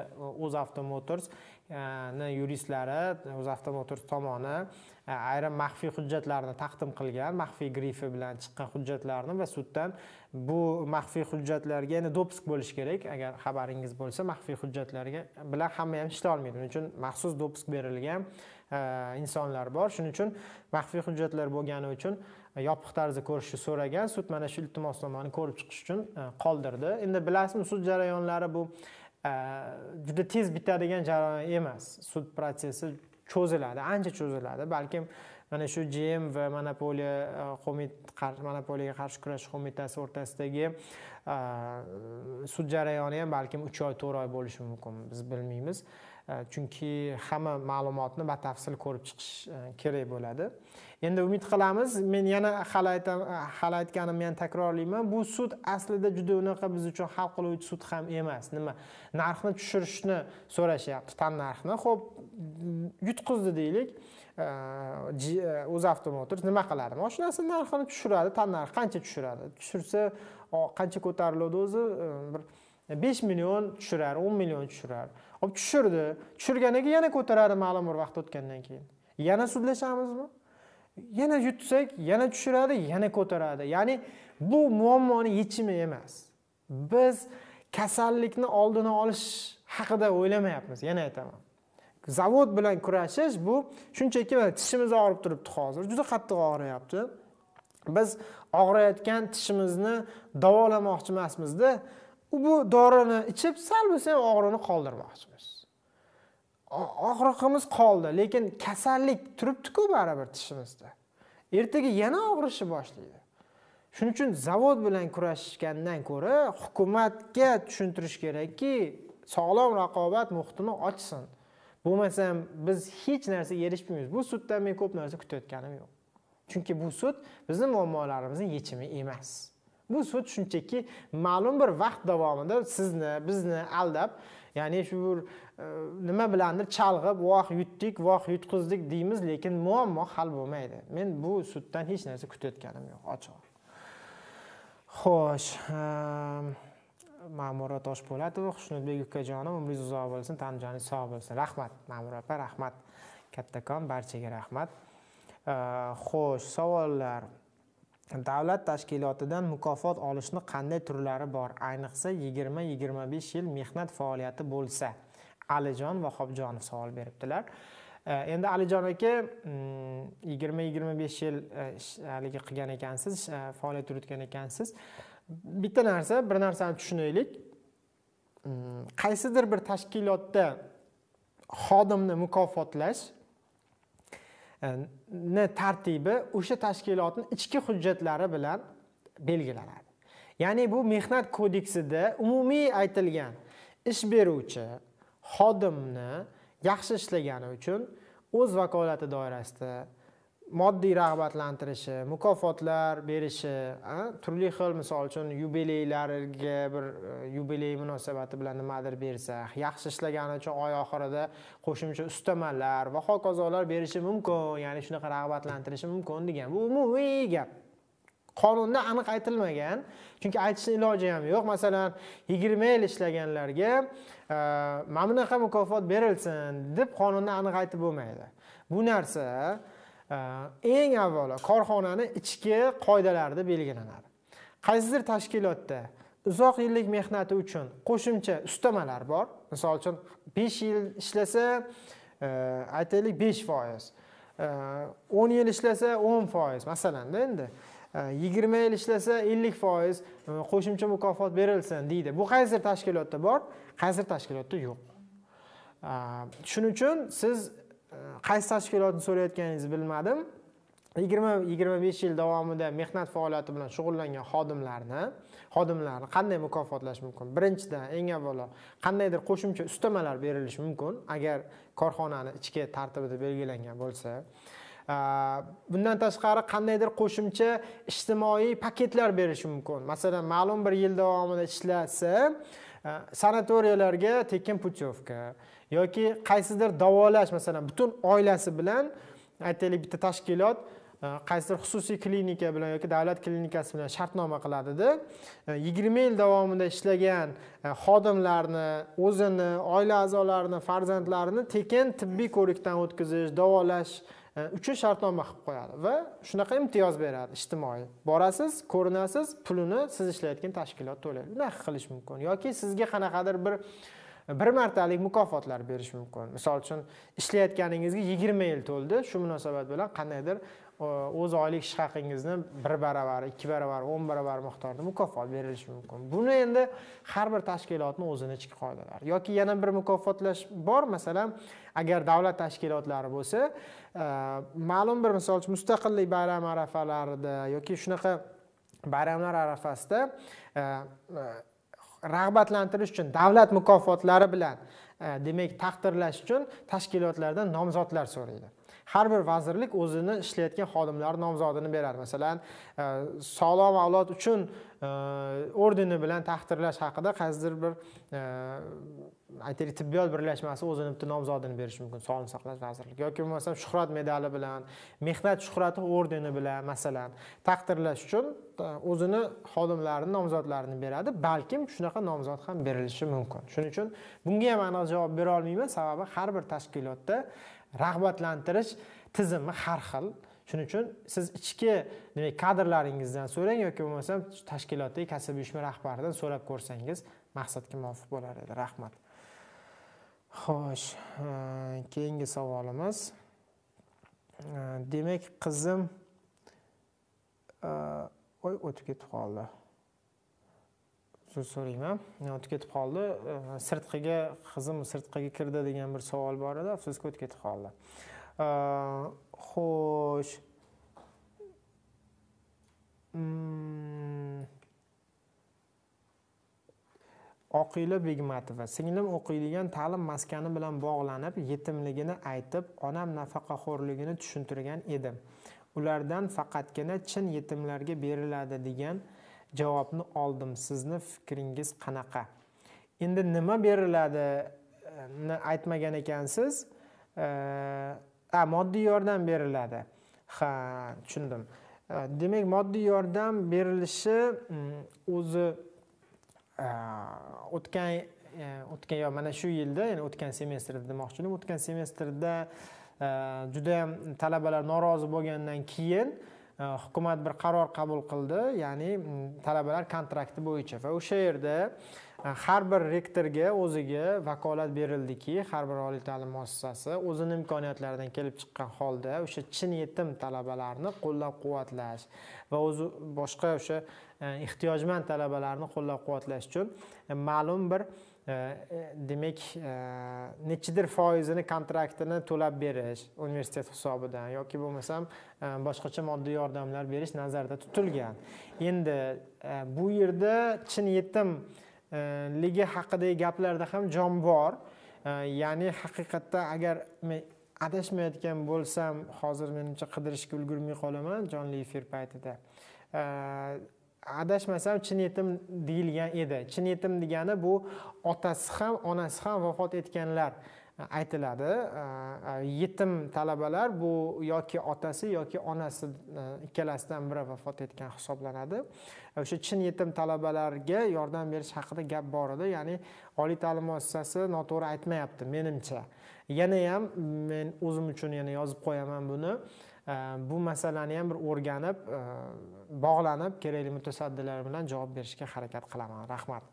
Speaker 1: O'z motors E, ni yuristlari motors tomoni e, ayrim maxfiy hujjatlarni taqdim qilgan maxfiy grifi bilan chiqqan hujjatlarni va suddan bu maxfiy hujjatlarga ya'ni dopisk bo'lishi kerak agar xabaringiz bo'lsa maxfiy hujjatlarga bilan hamma ham ishlay olmaydi shuning uchun maxsus dopisk berilgan e, insonlar bor shuning uchun maxfiy hujjatlar bo'lgani uchun yopiq tarzda ko'rishni so'ragan sud mana shu iltimosnomani ko'rib chiqish uchun qoldirdi endi bilasizmi sud jarayonlari bu Э, juda tez bitadigan jarayon emas sud protsessi cho'ziladi ancha cho'ziladi balkim mana shu jm va monopoliya e, monopoliyaga qarshi kurashish qo'mitasi o'rtasidagi e, sud jarayoni ham balkim uch oy to'rt oy bo'lishi mumkin biz bilmaymiz Э, chunki hamma ma'lumotni batafsil ko'rib chiqish e, kerak bo'ladi endi umid qilamiz men yana hali aytam e, hali aytganimni yana takrorlayman bu sud aslida juda unaqa biz uchun hal qiluvchi sud ham emas nima narxni tushirishni so'rashyapti tannarxni ho'p yutqizdi deylik o'zavtomotors e, nima qiladi moshinasini narxini tushiradi tannarx qancha tushiradi tushirsa qancha ko'tariladi o'zi bir besh million tushirar o'n million tushirar olib tushirdi tushirganiga yana ko'taradi ma'lum bir vaqt o'tgandan keyin yana sudlashamizmi yana yutsak yana tushiradi yana ko'taradi ya'ni bu muammoni yechimi emas biz kasallikni oldini olish haqida o'ylamayapmiz yana aytaman zavod bilan kurashish bu shunchaki tishimiz og'rib turibdi hozir juda qattiq og'riyapti biz og'riyotgan tishimizni davolamoqchi emasmizda bu dorini ichib sal bo'lsa ham og'rini qoldirmoqchimiz og'riqimiz qoldi lekin kasallik turibdiku baribir tishimizda ertaga yana og'rishni boshlaydi shuning uchun zavod bilan kurashgandan ko'ra hukumatga tushuntirish kerakki sog'lom raqobat muhitini ochsin bo'lmasam biz hech narsaga erishmaymiz bu suddan men ko'p narsa kutayotganim yo'q chunki bu sud bizni muammolarimizni yechimi emas bu sud shunchaki ma'lum bir vaqt davomida sizni bizni aldab ya'ni shu bir e, nima bilandir chalg'ib voh yutdik voh yutqizdik deymiz lekin muammo hal bo'lmaydi men bu suddan hech narsa kutayotganim yo'q ochig'i xo'sh ehm, ma'mura toshpo'latova xushnudbek ukajonov umringiz uzoq bo'lsin tanajoningiz sog' bo'lsin rahmat ma'mura opa rahmat kattakon barchaga rahmat ehm, xo'sh savollar davlat tashkilotidan mukofot olishni qanday turlari bor ayniqsa yigirma besh yil mehnat faoliyati bo'lsa alijon vahobjonov savol beribdilar e, endi alijon aka mm, yigirma besh yil e, haligi qilgan ekansiz e, faoliyat yuritgan ekansiz bitta narsa bir narsani tushunaylik mm, qaysidir bir tashkilotda xodimni mukofotlash ni э, tartibi o'sha tashkilotni ichki hujjatlari bilan belgilanadi ya'ni bu mehnat kodeksida umumiy aytilgan ish beruvchi xodimni yaxshi ishlagani uchun o'z vakolati doirasida moddiy rag'batlantirishi mukofotlar berishi turli xil misol uchun yubileylarga bir e, yubiley munosabati bilan nimadir bersa yaxshi ishlagani uchun oy oxirida qo'shimcha ustamalar va hokazolar berishi mumkin ya'ni shunaqa rag'batlantirishi mumkin degan bu umumiy gap qonunda aniq aytilmagan chunki aytishni iloji ham yo'q masalan yigirma yil ishlaganlarga e, mana bunaqa mukofot berilsin deb qonunda aniq aytib bo'lmaydi bu narsa eng avvalo korxonani ichki qoidalarida belgilanadi qaysidir tashkilotda uzoq yillik mehnati uchun qo'shimcha ustamalar bor misol uchun besh yil ishlasa e, aytaylik besh foiz e, o'n yil ishlasa o'n foiz masalanda endi e, yigirma yil ishlasa ellik foiz qo'shimcha mukofot berilsin deydi bu qaysidir tashkilotda bor qaysidir tashkilotda yo'q shuning uchun siz qaysi tashkilotni so'rayotganingizni bilmadim yigirma yigirma besh yil davomida mehnat faoliyati bilan shug'ullangan xodimlarni xodimlarni qanday mukofotlash mumkin birinchidan eng avvalo qandaydir qo'shimcha ustamalar berilishi mumkin agar korxonani ichki tartibida belgilangan bo'lsa bundan tashqari qandaydir qo'shimcha ijtimoiy paketlar berishi mumkin masalan ma'lum bir yil davomida ishlasa sanatoriyalarga tekin putyovka yoki qaysidir davolash masalan butun oilasi bilan aytaylik bitta tashkilot e, qaysidir xususiy klinika bilan yoki davlat klinikasi bilan shartnoma qiladida e, yigirma yil davomida ishlagan e, xodimlarni o'zini oila a'zolarini farzandlarini tekin tibbiy ko'rikdan o'tkazish davolash uchun shartnoma qilib qo'yadi va shunaqa imtiyoz beradi ijtimoiy borasiz ko'rinasiz pulini siz ishlayotgan tashkilot to'laydi bunaqa qilish mumkin yoki sizga qanaqadir bir bir martalik mukofotlar berish mumkin misol uchun ishlayotganingizga yigirma yil to'ldi shu munosabat bilan qandaydir o'z oylik ish haqingizni bir baravar ikki baravar o'n baravar miqdorda mukofot berilishi mumkin buni endi har bir tashkilotni o'zini ichki qoidalari yoki yana bir mukofotlash bor masalan agar davlat tashkilotlari bo'lsa e, ma'lum bir misol uchun mustaqillik bayrami arafalarida yoki shunaqa bayramlar arafasida e, rag'batlantirish uchun davlat mukofotlari bilan e, demak taqdirlash uchun tashkilotlardan nomzodlar so'raydi har bir vazirlik o'zini ishlayotgan xodimlar nomzodini berar masalan e, sog'lom avlod uchun e, ordeni bilan taqdirlash haqida qaysidir bir e, aytaylik tibbiyot birlashmasi o'zini bitta nomzodini berishi mumkin sog'liqni saqlash vazirligi yoki bo'lmasam shuhrat medali bilan mehnat shuhrati ordeni bilan masalan taqdirlash uchun o'zini xodimlarini nomzodlarini beradi balkim shunaqa nomzod ham berilishi mumkin shuning uchun bunga ham aniq javob bera olmayman sababi har bir tashkilotda rag'batlantirish tizimi har xil shuning uchun siz ichki demak kadrlaringizdan so'rang yoki bo'lmasam tashkilotdagi kasaba uyushma rahbaridan so'rab ko'rsangiz maqsadga muvofiq bo'lar edi rahmat xo'sh e, keyingi savolimiz e, demak qizim voy e, o'tib ketib qoldi so'z so'rayman o'tib ketib qoldi sirtqiga qizim sirtqiga kirdi degan bir savol bor edi afsuski o'tib ketib qoldi xo'sh hmm. oqila begmatova singlim o'qiydigan ta'lim maskani bilan bog'lanib yetimligini aytib onam nafaqaxo'rligini tushuntirgan edim ulardan faqatgina chin yetimlarga beriladi degan javobni oldim sizni fikringiz qanaqa endi nima beriladi aytmagan ekansiz a moddiy yordam beriladi ha tushundim demak moddiy yordam berilishi mm, o'zi e, o'tgan e, o'tgan yo mana shu yilda ya'ni o'tgan semestrda demoqchiman o'tgan semestrda e, judayam talabalar norozi bo'lgandan keyin Э, hukumat bir qaror qabul qildi ya'ni mm, talabalar kontrakti bo'yicha va o'sha yerda e, har bir rektorga o'ziga vakolat berildiki har bir oliy ta'lim muassasasi o'zini imkoniyatlaridan kelib chiqqan holda o'sha chin yetim talabalarni qo'llab quvvatlash va o'zi boshqa o'sha e, ehtiyojmand talabalarni qo'llab quvvatlash uchun e, ma'lum bir E, demak e, nechidir foizini kontraktini to'lab berish universitet hisobidan yoki bo'lmasam e, boshqacha moddiy yordamlar berish nazarda tutilgan endi bu yerda chin yetimligi haqidagi gaplarda ham jon bor ya'ni haqiqatda agar men adashmayotgan bo'lsam hozir menimcha qidirishga ulgurmay qolaman jonli efir paytida adashmasam chin yetim deyilgan edi chin yetim degani bu otasi ham onasi ham vafot etganlar e, aytiladi e, e, yetim talabalar bu yoki otasi yoki onasi ikkalasidan biri vafot etgan hisoblanadi o'sha chin yetim talabalarga yordam berish haqida gap bor edi ya'ni oliy ta'lim muassasasi noto'g'ri aytmayapti menimcha yana ham men o'zim uchun yana yozib qo'yaman buni Э, bu masalani ham bir o'rganib э, bog'lanib kerakli mutasaddilar bilan javob berishga harakat qilaman rahmat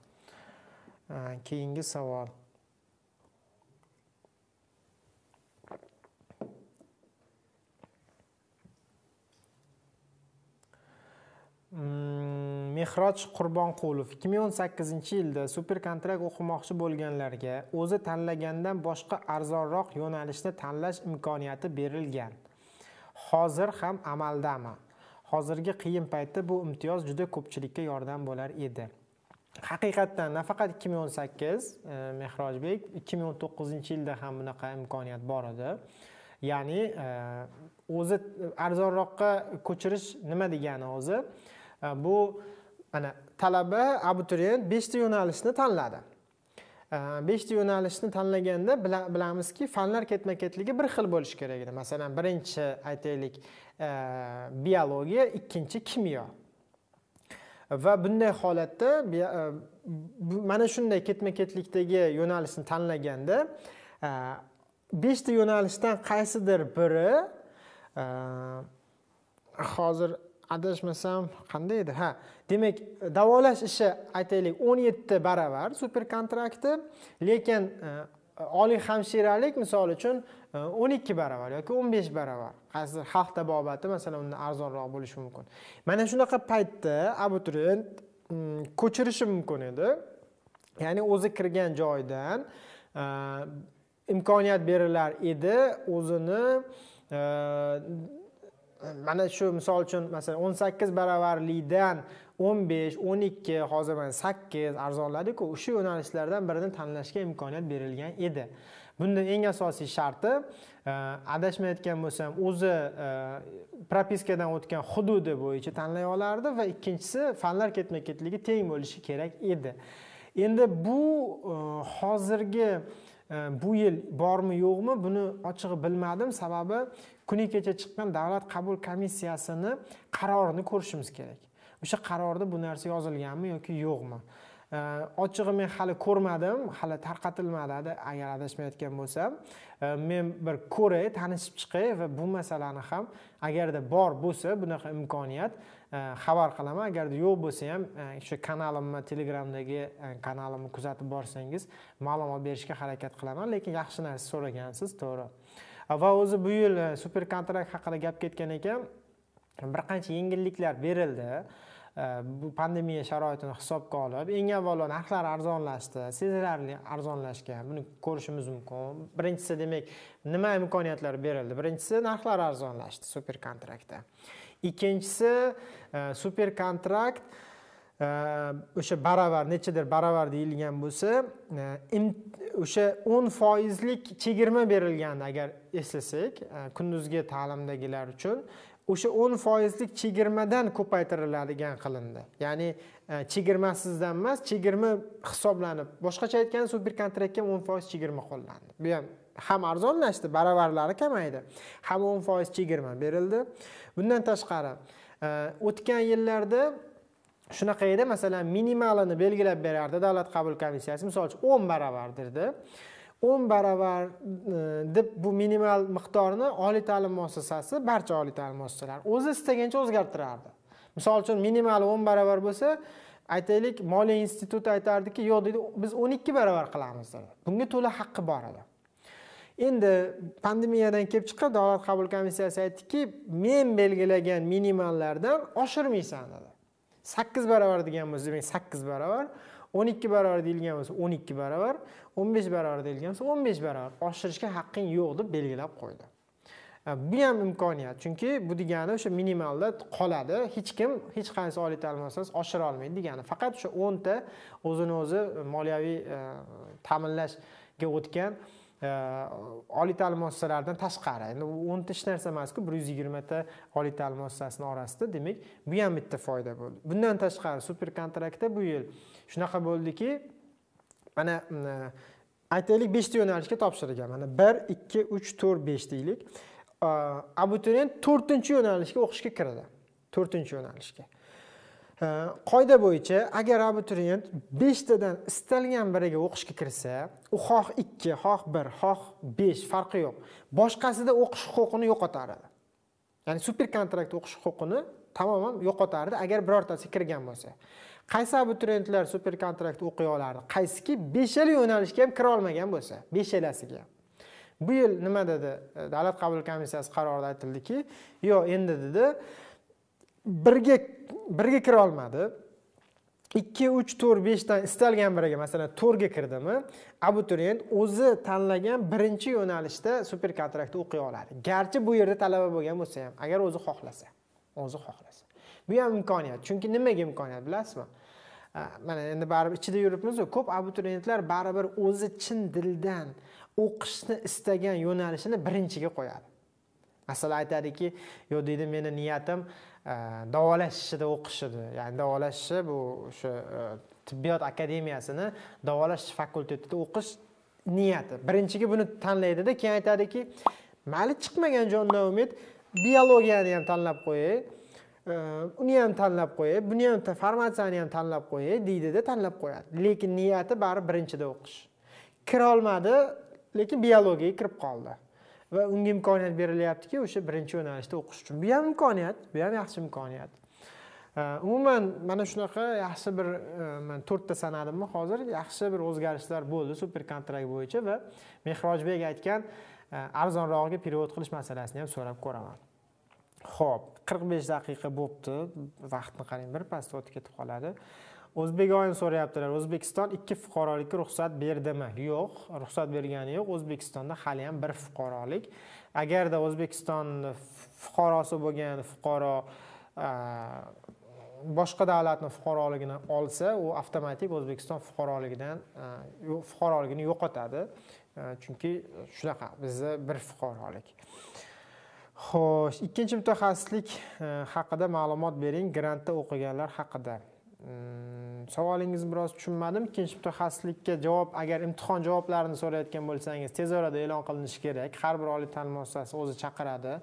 Speaker 1: э, keyingi savol mehroj mm, qurbonqulov 2018 yilda super kontrakt o'qimoqchi bo'lganlarga o'zi tanlagandan boshqa arzonroq yo'nalishni tanlash imkoniyati berilgan hozir ham amaldami hozirgi qiyin paytda bu imtiyoz juda ko'pchilikka yordam bo'lar edi haqiqatdan nafaqat ikki ming o'n sakkiz e, mehrojbek ikki ming o'n to'qqizinchi yilda ham bunaqa imkoniyat bor edi ya'ni e, o'zi arzonroqqa ko'chirish nima degani o'zi e, bu mana talaba abituriyent beshta yo'nalishni tanladi Э, beshta yo'nalishni tanlaganda bilamizki fanlar ketma ketligi bir xil bo'lishi kerak edi masalan birinchi aytaylik e, biologiya ikkinchi kimyo va bunday holatda e, mana shunday ketma ketlikdagi yo'nalishni tanlaganda e, beshta yo'nalishdan qaysidir biri hozir adashmasam qanday edi ha demak davolash ishi aytaylik o'n yetti baravar super kontrakti lekin e, oliy hamshiralik misol uchun e, o'n ikki baravar yoki o'n besh baravar qaysidir xalq tabobati masalan undan arzonroq bo'lishi mumkin mana shunaqa paytda abituriyent mm, ko'chirishi mumkin edi ya'ni o'zi kirgan joydan e, imkoniyat berilar edi o'zini mana shu misol uchun masalan o'n sakkiz baravarlikdan o'n besh o'n ikki hozir mana sakkiz arzonladiku o'sha yo'nalishlardan birini tanlashga imkoniyat berilgan edi bunda eng asosiy sharti e, adashmayotgan bo'lsam o'zi e, propiskadan o'tgan hududi bo'yicha tanlay olardi va ikkinchisi fanlar ketma ketligi teng bo'lishi kerak edi endi bu e, hozirgi bu yil bormi yo'qmi buni ochig'i bilmadim sababi kuni kecha chiqqan davlat qabul komissiyasini qarorini ko'rishimiz kerak o'sha qarorda bu narsa yozilganmi yoki yo'qmi ochig'i men hali ko'rmadim hali tarqatilmadi agar adashmayotgan bo'lsam men bir ko'ray tanishib chiqay va bu masalani ham agarda bor bo'lsa bunaqa imkoniyat e, xabar qilaman agarda yo'q bo'lsa ham o'sha e, kanalimni telegramdagi e, kanalimni kuzatib borsangiz ma'lumot berishga harakat qilaman lekin yaxshi narsa so'ragansiz to'g'ri va o'zi bu yil e, super kontrakt haqida gap ketgan ekan bir qancha yengilliklar berildi e, bu pandemiya sharoitini hisobga olib eng avvalo narxlar arzonlashdi sezilarli arzonlashgan buni ko'rishimiz mumkin birinchisi demak nima imkoniyatlar berildi birinchisi narxlar arzonlashdi super kontraktda ikkinchisi e, super kontrakt o'sha baravar nechadir baravar deyilgan bo'lsa o'sha o'n foizlik chegirma berilgandi agar eslasak e, kunduzgi ta'limdagilar uchun o'sha o'n foizlik chegirmadan ko'paytiriladigan qilindi ya'ni e, chegirmasizdan emas chegirma hisoblanib boshqacha aytganda super kontraktga o'n foiz chegirma qo'llandi bu ham ham arzonlashdi baravarlari kamaydi ham o'n foiz chegirma berildi bundan tashqari e, o'tgan yillarda shunaqa edi masalan minimalini belgilab berardi davlat qabul komissiyasi misol uchun o'n barobar derdi o'n barobar e, deb bu minimal miqdorni oliy ta'lim muassasasi barcha oliy ta'lim muassasalari o'zi istagancha o'zgartirardi misol uchun minimali o'n barobar bo'lsa aytaylik moliya instituti aytardiki yo'q deydi biz o'n ikki barobar qilamiz dedi bunga to'la haqqi bor edi endi pandemiyadan kelib chiqib davlat qabul komissiyasi aytdiki men belgilagan minimallardan oshirmaysan dedi sakkiz barobar degan bo'lsa demak sakkiz barobar o'n ikki barobar deyilgan bo'lsa o'n ikki barobar o'n besh barobar deyilgan bo'lsa o'n besh barobar oshirishga haqqing yo'q deb belgilab qo'ydi e, bu ham imkoniyat chunki bu degani o'sha minimalda qoladi hech kim hech qaysi oliy ta'lim muassasasi oshira olmaydi degani faqat o'sha o'nta o'zini o'zi moliyaviy e, ta'minlashga o'tgan Э, oliy ta'lim muassasalaridan tashqari endi o'nta hech narsa emasku bir yuz yigirmata oliy ta'lim muassasasini orasida demak bu ham bitta foyda bo'ldi bundan tashqari super kontraktda bu yil shunaqa bo'ldiki mana aytaylik beshta yo'nalishga topshirgan mana bir ikki uch to'rt besh deylik abituriyent to'rtinchi yo'nalishga o'qishga kiradi to'rtinchi yo'nalishga Э, qoida bo'yicha agar abituriyent beshtadan istalgan biriga o'qishga kirsa u xoh ikki xoh bir xoh besh farqi yo'q boshqasida o'qish huquqini yo'qotardi ya'ni super kontrakt o'qish huquqini tamoman yo'qotardi agar birortasi kirgan bo'lsa qaysi abituriyentlar super kontrakt o'qiy olardi qaysiki beshala yo'nalishga ham kira olmagan bo'lsa beshalasiga bu yil nima dedi davlat qabul komissiyasi qarorida aytildiki yo'q endi dedi birga birga kira olmadi ikki uch to'rt beshdan istalgan biriga masalan to'rtga kirdimi abituriyent o'zi tanlagan birinchi yo'nalishda super kontraktda o'qiy oladi garchi bu yerda talaba bo'lgan bo'lsa ham agar o'zi xohlasa o'zi xohlasa bu ham imkoniyat chunki nimaga imkoniyat bilasizmi mana endi baribir ichida yuribmizu ko'p abituriyentlar baribir o'zi chin dildan o'qishni istagan yo'nalishini birinchiga qo'yadi masalan aytadiki yo'q deydi meni niyatim davolashishida ishida o'qish edi ya'ni davolash bu o'sha tibbiyot akademiyasini davolash fakultetida o'qish niyati birinchiga buni tanlaydida keyin aytadiki mayli chiqmagan jondan umid biologiyani ham tanlab qo'yay uni ham tanlab qo'yay buni ham farmatsiyani ham tanlab qo'yay deydida tanlab qo'yadi lekin niyati baribir birinchida o'qish kirolmadi lekin biologiyaga kirib qoldi va unga imkoniyat berilyaptiki o'sha birinchi yo'nalishda o'qish uchun bu ham imkoniyat bu ham yaxshi imkoniyat umuman mana shunaqa yaxshi bir e, man to'rtta sanadimmi hozir yaxshi bir o'zgarishlar bo'ldi super kontrakt bo'yicha va mehrojbek aytgan e, arzonrog'iga перевод qilish masalasini ham so'rab ko'raman ho'p qirq besh daqiqa bo'libdi vaqtni qarang birpasda o'tib ketib qoladi o'zbek oyim so'rayaptilar o'zbekiston ikki fuqarolikka ruxsat berdimi yo'q ruxsat bergani yo'q o'zbekistonda hali ham bir fuqarolik agarda o'zbekiston fuqarosi bo'lgan fuqaro boshqa davlatni fuqaroligini olsa u avtomatik o'zbekiston fuqaroligidan fuqaroligini yo'qotadi chunki shunaqa bizda bir fuqarolik xo'sh ikkinchi mutaxassislik e, haqida ma'lumot bering grantda o'qiganlar haqida savolingizni biroz tushunmadim ikkinchi mutaxassislikka javob agar imtihon javoblarini so'rayotgan bo'lsangiz tez orada e'lon qilinishi kerak har bir oliy ta'lim muassasasi o'zi chaqiradi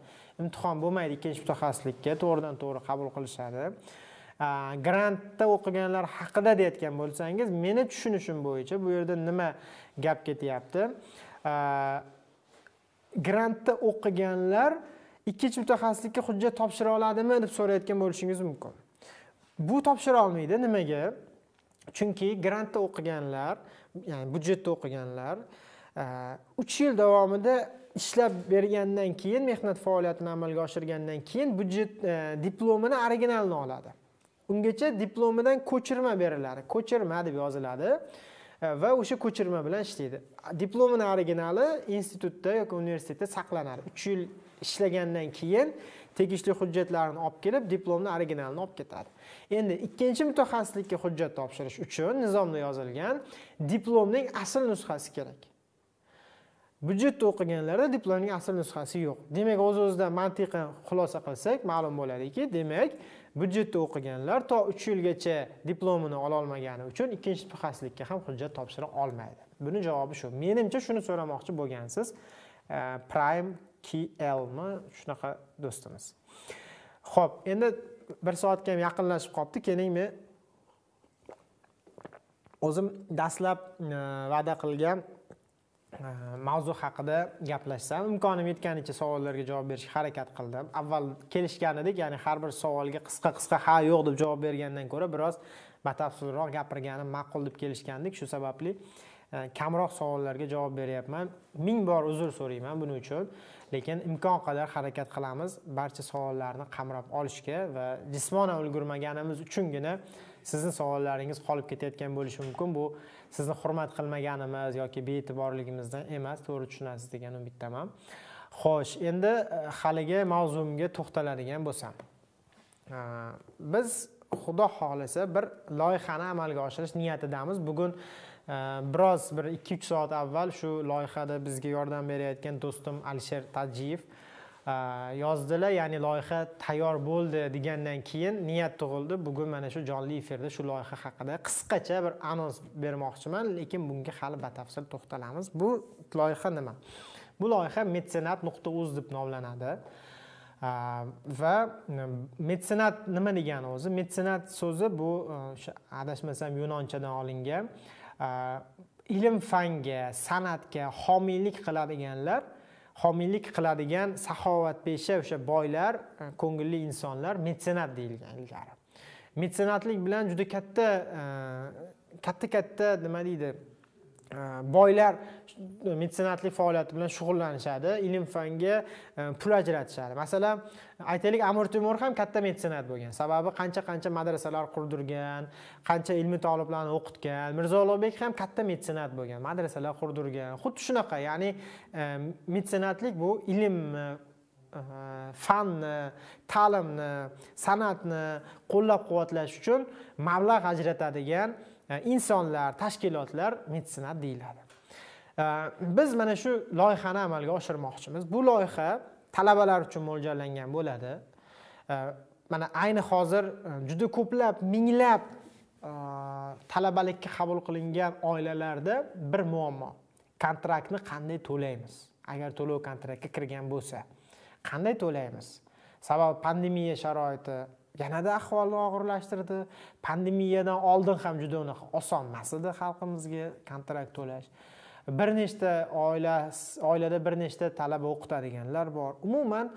Speaker 1: imtihon bo'lmaydi ikkinchi mutaxassislikka to'g'ridan to'g'ri qabul qilishadi grantda o'qiganlar haqida deyotgan bo'lsangiz meni tushunishim bo'yicha bu yerda nima gap ketyapti grantda o'qiganlar ikkinchi mutaxassislikka hujjat topshira oladimi deb so'rayotgan bo'lishingiz mumkin bu topshira olmaydi nimaga chunki grantda o'qiganlar ya'ni byudjetda o'qiganlar e, uch yil davomida ishlab bergandan keyin mehnat faoliyatini amalga oshirgandan keyin byudjet e, diplomini originalini oladi ungacha diplomidan ko'chirma beriladi ko'chirma deb yoziladi e, va o'sha ko'chirma bilan ishlaydi diplomini originali institutda yoki universitetda saqlanadi uch yil ishlagandan keyin tegishli hujjatlarini olib kelib diplomni originalini olib ketadi endi ikkinchi mutaxassislikka hujjat topshirish uchun nizomda yozilgan diplomning asl nusxasi kerak byudjetda o'qiganlarda diplomning asl nusxasi yo'q demak o'z o'zidan mantiqan xulosa qilsak ma'lum bo'ladiki demak byudjetda o'qiganlar to uch yilgacha diplomini ololmagani uchun ikkinchi mutaxassislikka ham hujjat topshira olmaydi buni javobi shu menimcha shuni so'ramoqchi bo'lgansiz eh, prime klmi shunaqa do'stimiz ho'p endi bir soatga ham yaqinlashib qolibdi keling men o'zim dastlab e, va'da qilgan e, mavzu haqida gaplashsam imkonim yetganicha savollarga javob berishga harakat qildim avval kelishgan edik ya'ni har bir savolga qisqa qisqa ha yo'q deb javob bergandan ko'ra biroz batafsilroq gapirganim ma'qul deb kelishgandik shu sababli e, kamroq savollarga javob beryapman ming bor uzr so'rayman buning uchun lekin imkon qadar harakat qilamiz barcha savollarni qamrab olishga va jismonan ulgurmaganimiz uchungina sizni savollaringiz qolib ketayotgan bo'lishi mumkin bu sizni hurmat qilmaganimiz yoki bee'tiborligimizdan emas to'g'ri tushunasiz degan umiddaman xo'sh endi e, haligi mavzumga to'xtaladigan bo'lsam e, biz xudo xohlasa bir loyihani amalga oshirish niyatidamiz bugun Э, biroz bir ikki uch soat avval shu loyihada bizga yordam berayotgan do'stim alisher tajiyev e, yozdilar ya'ni loyiha tayyor bo'ldi degandan keyin niyat tug'ildi bugun mana shu jonli efirda shu loyiha haqida qisqacha bir anons bermoqchiman lekin bunga hali batafsil to'xtalamiz bu loyiha nima bu loyiha metsenat nuqta uz deb nomlanadi e, va metsenat nima degani o'zi metsenat so'zi bu e, adashmasam yunonchadan olingan Э, ilm fanga san'atga homiylik qiladiganlar homiylik qiladigan saxovatpesha o'sha boylar e, ko'ngilli insonlar metsenat deyilgan ilgari metsenatlik bilan juda katta e, katta katta nima deydi Э, boylar metsenatlik faoliyati bilan shug'ullanishadi ilm fanga e, pul ajratishadi masalan aytaylik amir temur ham katta metsenat bo'lgan sababi qancha qancha madrasalar qurdirgan qancha ilmiy toliblarni o'qitgan mirzo ulug'bek ham katta metsenat bo'lgan madrasalar qurdirgan xuddi shunaqa ya'ni e, metsenatlik bu ilmni e, fanni ta'limni san'atni qo'llab quvvatlash uchun mablag' ajratadigan E, insonlar tashkilotlar metsenat deyiladi e, biz mana shu loyihani amalga oshirmoqchimiz bu loyiha talabalar uchun mo'ljallangan bo'ladi e, mana ayni hozir juda ko'plab minglab talabalikka qabul qilingan oilalarda bir muammo kontraktni qanday to'laymiz agar to'lov kontraktga kirgan bo'lsa qanday to'laymiz sababi pandemiya sharoiti yanada ahvolni og'irlashtirdi pandemiyadan oldin ham juda unaqa oson emas edi xalqimizga kontrakt to'lash bir nechta oila oilada bir nechta talaba o'qitadiganlar bor umuman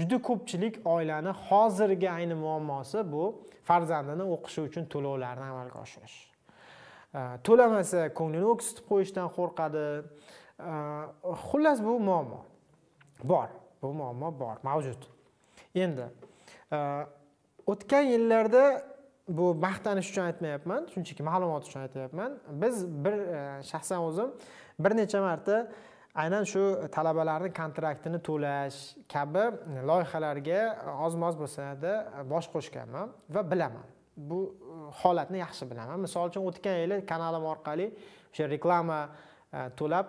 Speaker 1: juda ko'pchilik oilani hozirgi ayni muammosi bu farzandini o'qishi uchun to'lovlarni amalga oshirish to'lamasa ko'nglini o'ksitib qo'yishdan qo'rqadi xullas bu muammo bor bu muammo bor mavjud endi o'tgan yillarda bu maqtanish uchun aytmayapman shunchaki ma'lumot uchun aytyapman biz bir e, shaxsan o'zim bir necha marta aynan shu talabalarni kontraktini to'lash kabi loyihalarga ozma oz bo'lsada bosh qo'shganman va bilaman bu e, holatni yaxshi bilaman misol uchun o'tgan yili kanalim orqali o'sha reklama e, to'lab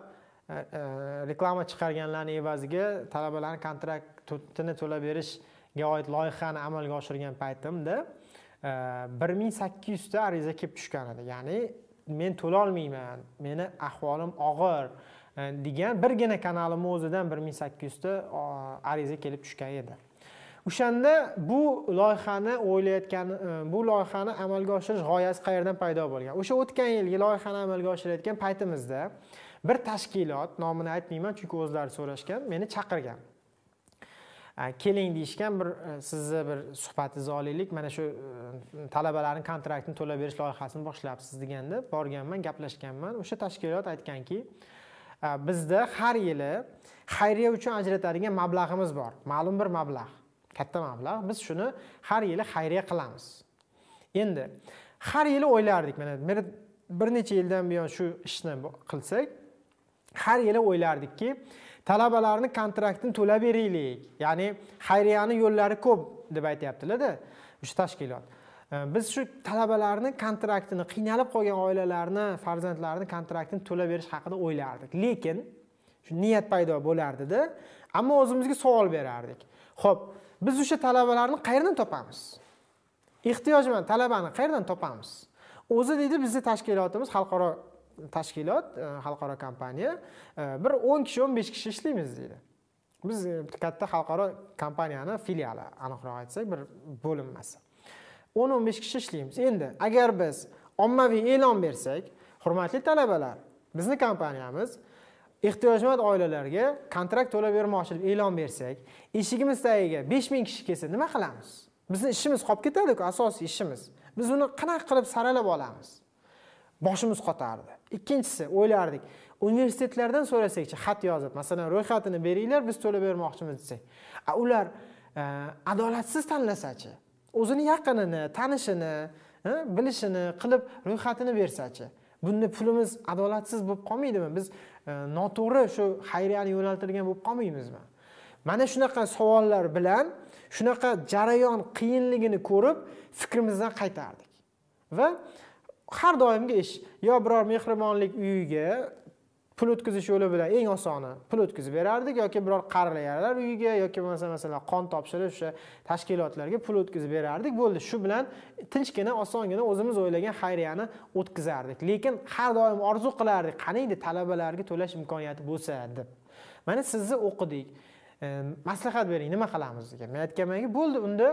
Speaker 1: reklama chiqarganlarni evaziga talabalarni kontraktini to'lab berish ga oid loyihani amalga oshirgan paytimda e, bir ming sakkiz yuzta ariza kelib tushgan edi ya'ni men to'lolmayman meni ahvolim og'ir e, degan birgina kanalimni o'zidan bir ming sakkiz yuzta e, ariza kelib tushgan edi o'shanda bu loyihani o'ylayotgan bu loyihani amalga oshirish g'oyasi qayerdan paydo bo'lgan o'sha o'tgan yilgi loyihani amalga oshirayotgan paytimizda bir tashkilot nomini aytmayman chunki o'zlari so'rashgan meni chaqirgan keling deyishgan bir e, sizni bir suhbatingizni olaylik mana shu e, talabalarni kontraktini to'lab berish loyihasini boshlayapsiz deganda borganman gaplashganman o'sha tashkilot aytganki bizda har yili xayriya uchun ajratadigan mablag'imiz bor ma'lum bir mablag' katta mablag' biz shuni har yili xayriya qilamiz endi har yili o'ylardik mana bir necha yildan buyon shu ishni qilsak har yili o'ylardikki talabalarni kontraktini to'lab beraylik ya'ni xayriyani yo'llari ko'p deb aytyaptilarda o'sha tashkilot e, biz shu talabalarni kontraktini qiynalib qolgan oilalarni farzandlarini kontraktini to'lab berish haqida o'ylardik lekin shu niyat paydo bo'lardida ammo o'zimizga savol berardik ho'p biz o'sha talabalarni qayerdan topamiz ehtiyojmand talabani qayerdan topamiz o'zi deydi bizni tashkilotimiz xalqaro tashkilot e, xalqaro kompaniya e, bir o'n kishi o'n besh kishi ishlaymiz deydi biz e, katta xalqaro kompaniyani filiali aniqroq aytsak bir bo'linmasi o'n o'n besh kishi ishlaymiz endi agar biz ommaviy e'lon bersak hurmatli talabalar bizni kompaniyamiz ehtiyojmand oilalarga kontrakt to'lab bermoqchi deb e'lon bersak eshigimiz tagiga besh ming kishi kelsa nima qilamiz bizni ishimiz qolib ketadiku asosiy ishimiz biz uni qanaqa qilib saralab olamiz boshimiz qotardi ikkinchisi o'ylardik universitetlardan so'rasakchi xat yozib masalan ro'yxatini beringlar biz to'lab bermoqchimiz desak ular e, adolatsiz tanlasachi o'zini yaqinini tanishini e, bilishini qilib ro'yxatini bersachi bunda pulimiz adolatsiz bo'lib qolmaydimi biz e, noto'g'ri shu xayriyani yo'naltirgan bo'lib qolmaymizmi mana shunaqa savollar bilan shunaqa jarayon qiyinligini ko'rib fikrimizdan qaytardik va har doimgi ish yo biror mehribonlik uyiga pul o'tkazish yo'li bilan eng osoni pul o'tkazib berardik yoki biror qariyalar uyiga yoki bo'lmasa masalan qon topshirish o'sha tashkilotlarga pul o'tkazib berardik bo'ldi shu bilan tinchgina osongina o'zimiz o'ylagan xayriyani o'tkazardik lekin har doim orzu qilardik qani endi talabalarga to'lash imkoniyati bo'lsa deb mana sizni o'qidik maslahat bering nima qilamiz degan men aytganmanki bo'ldi unda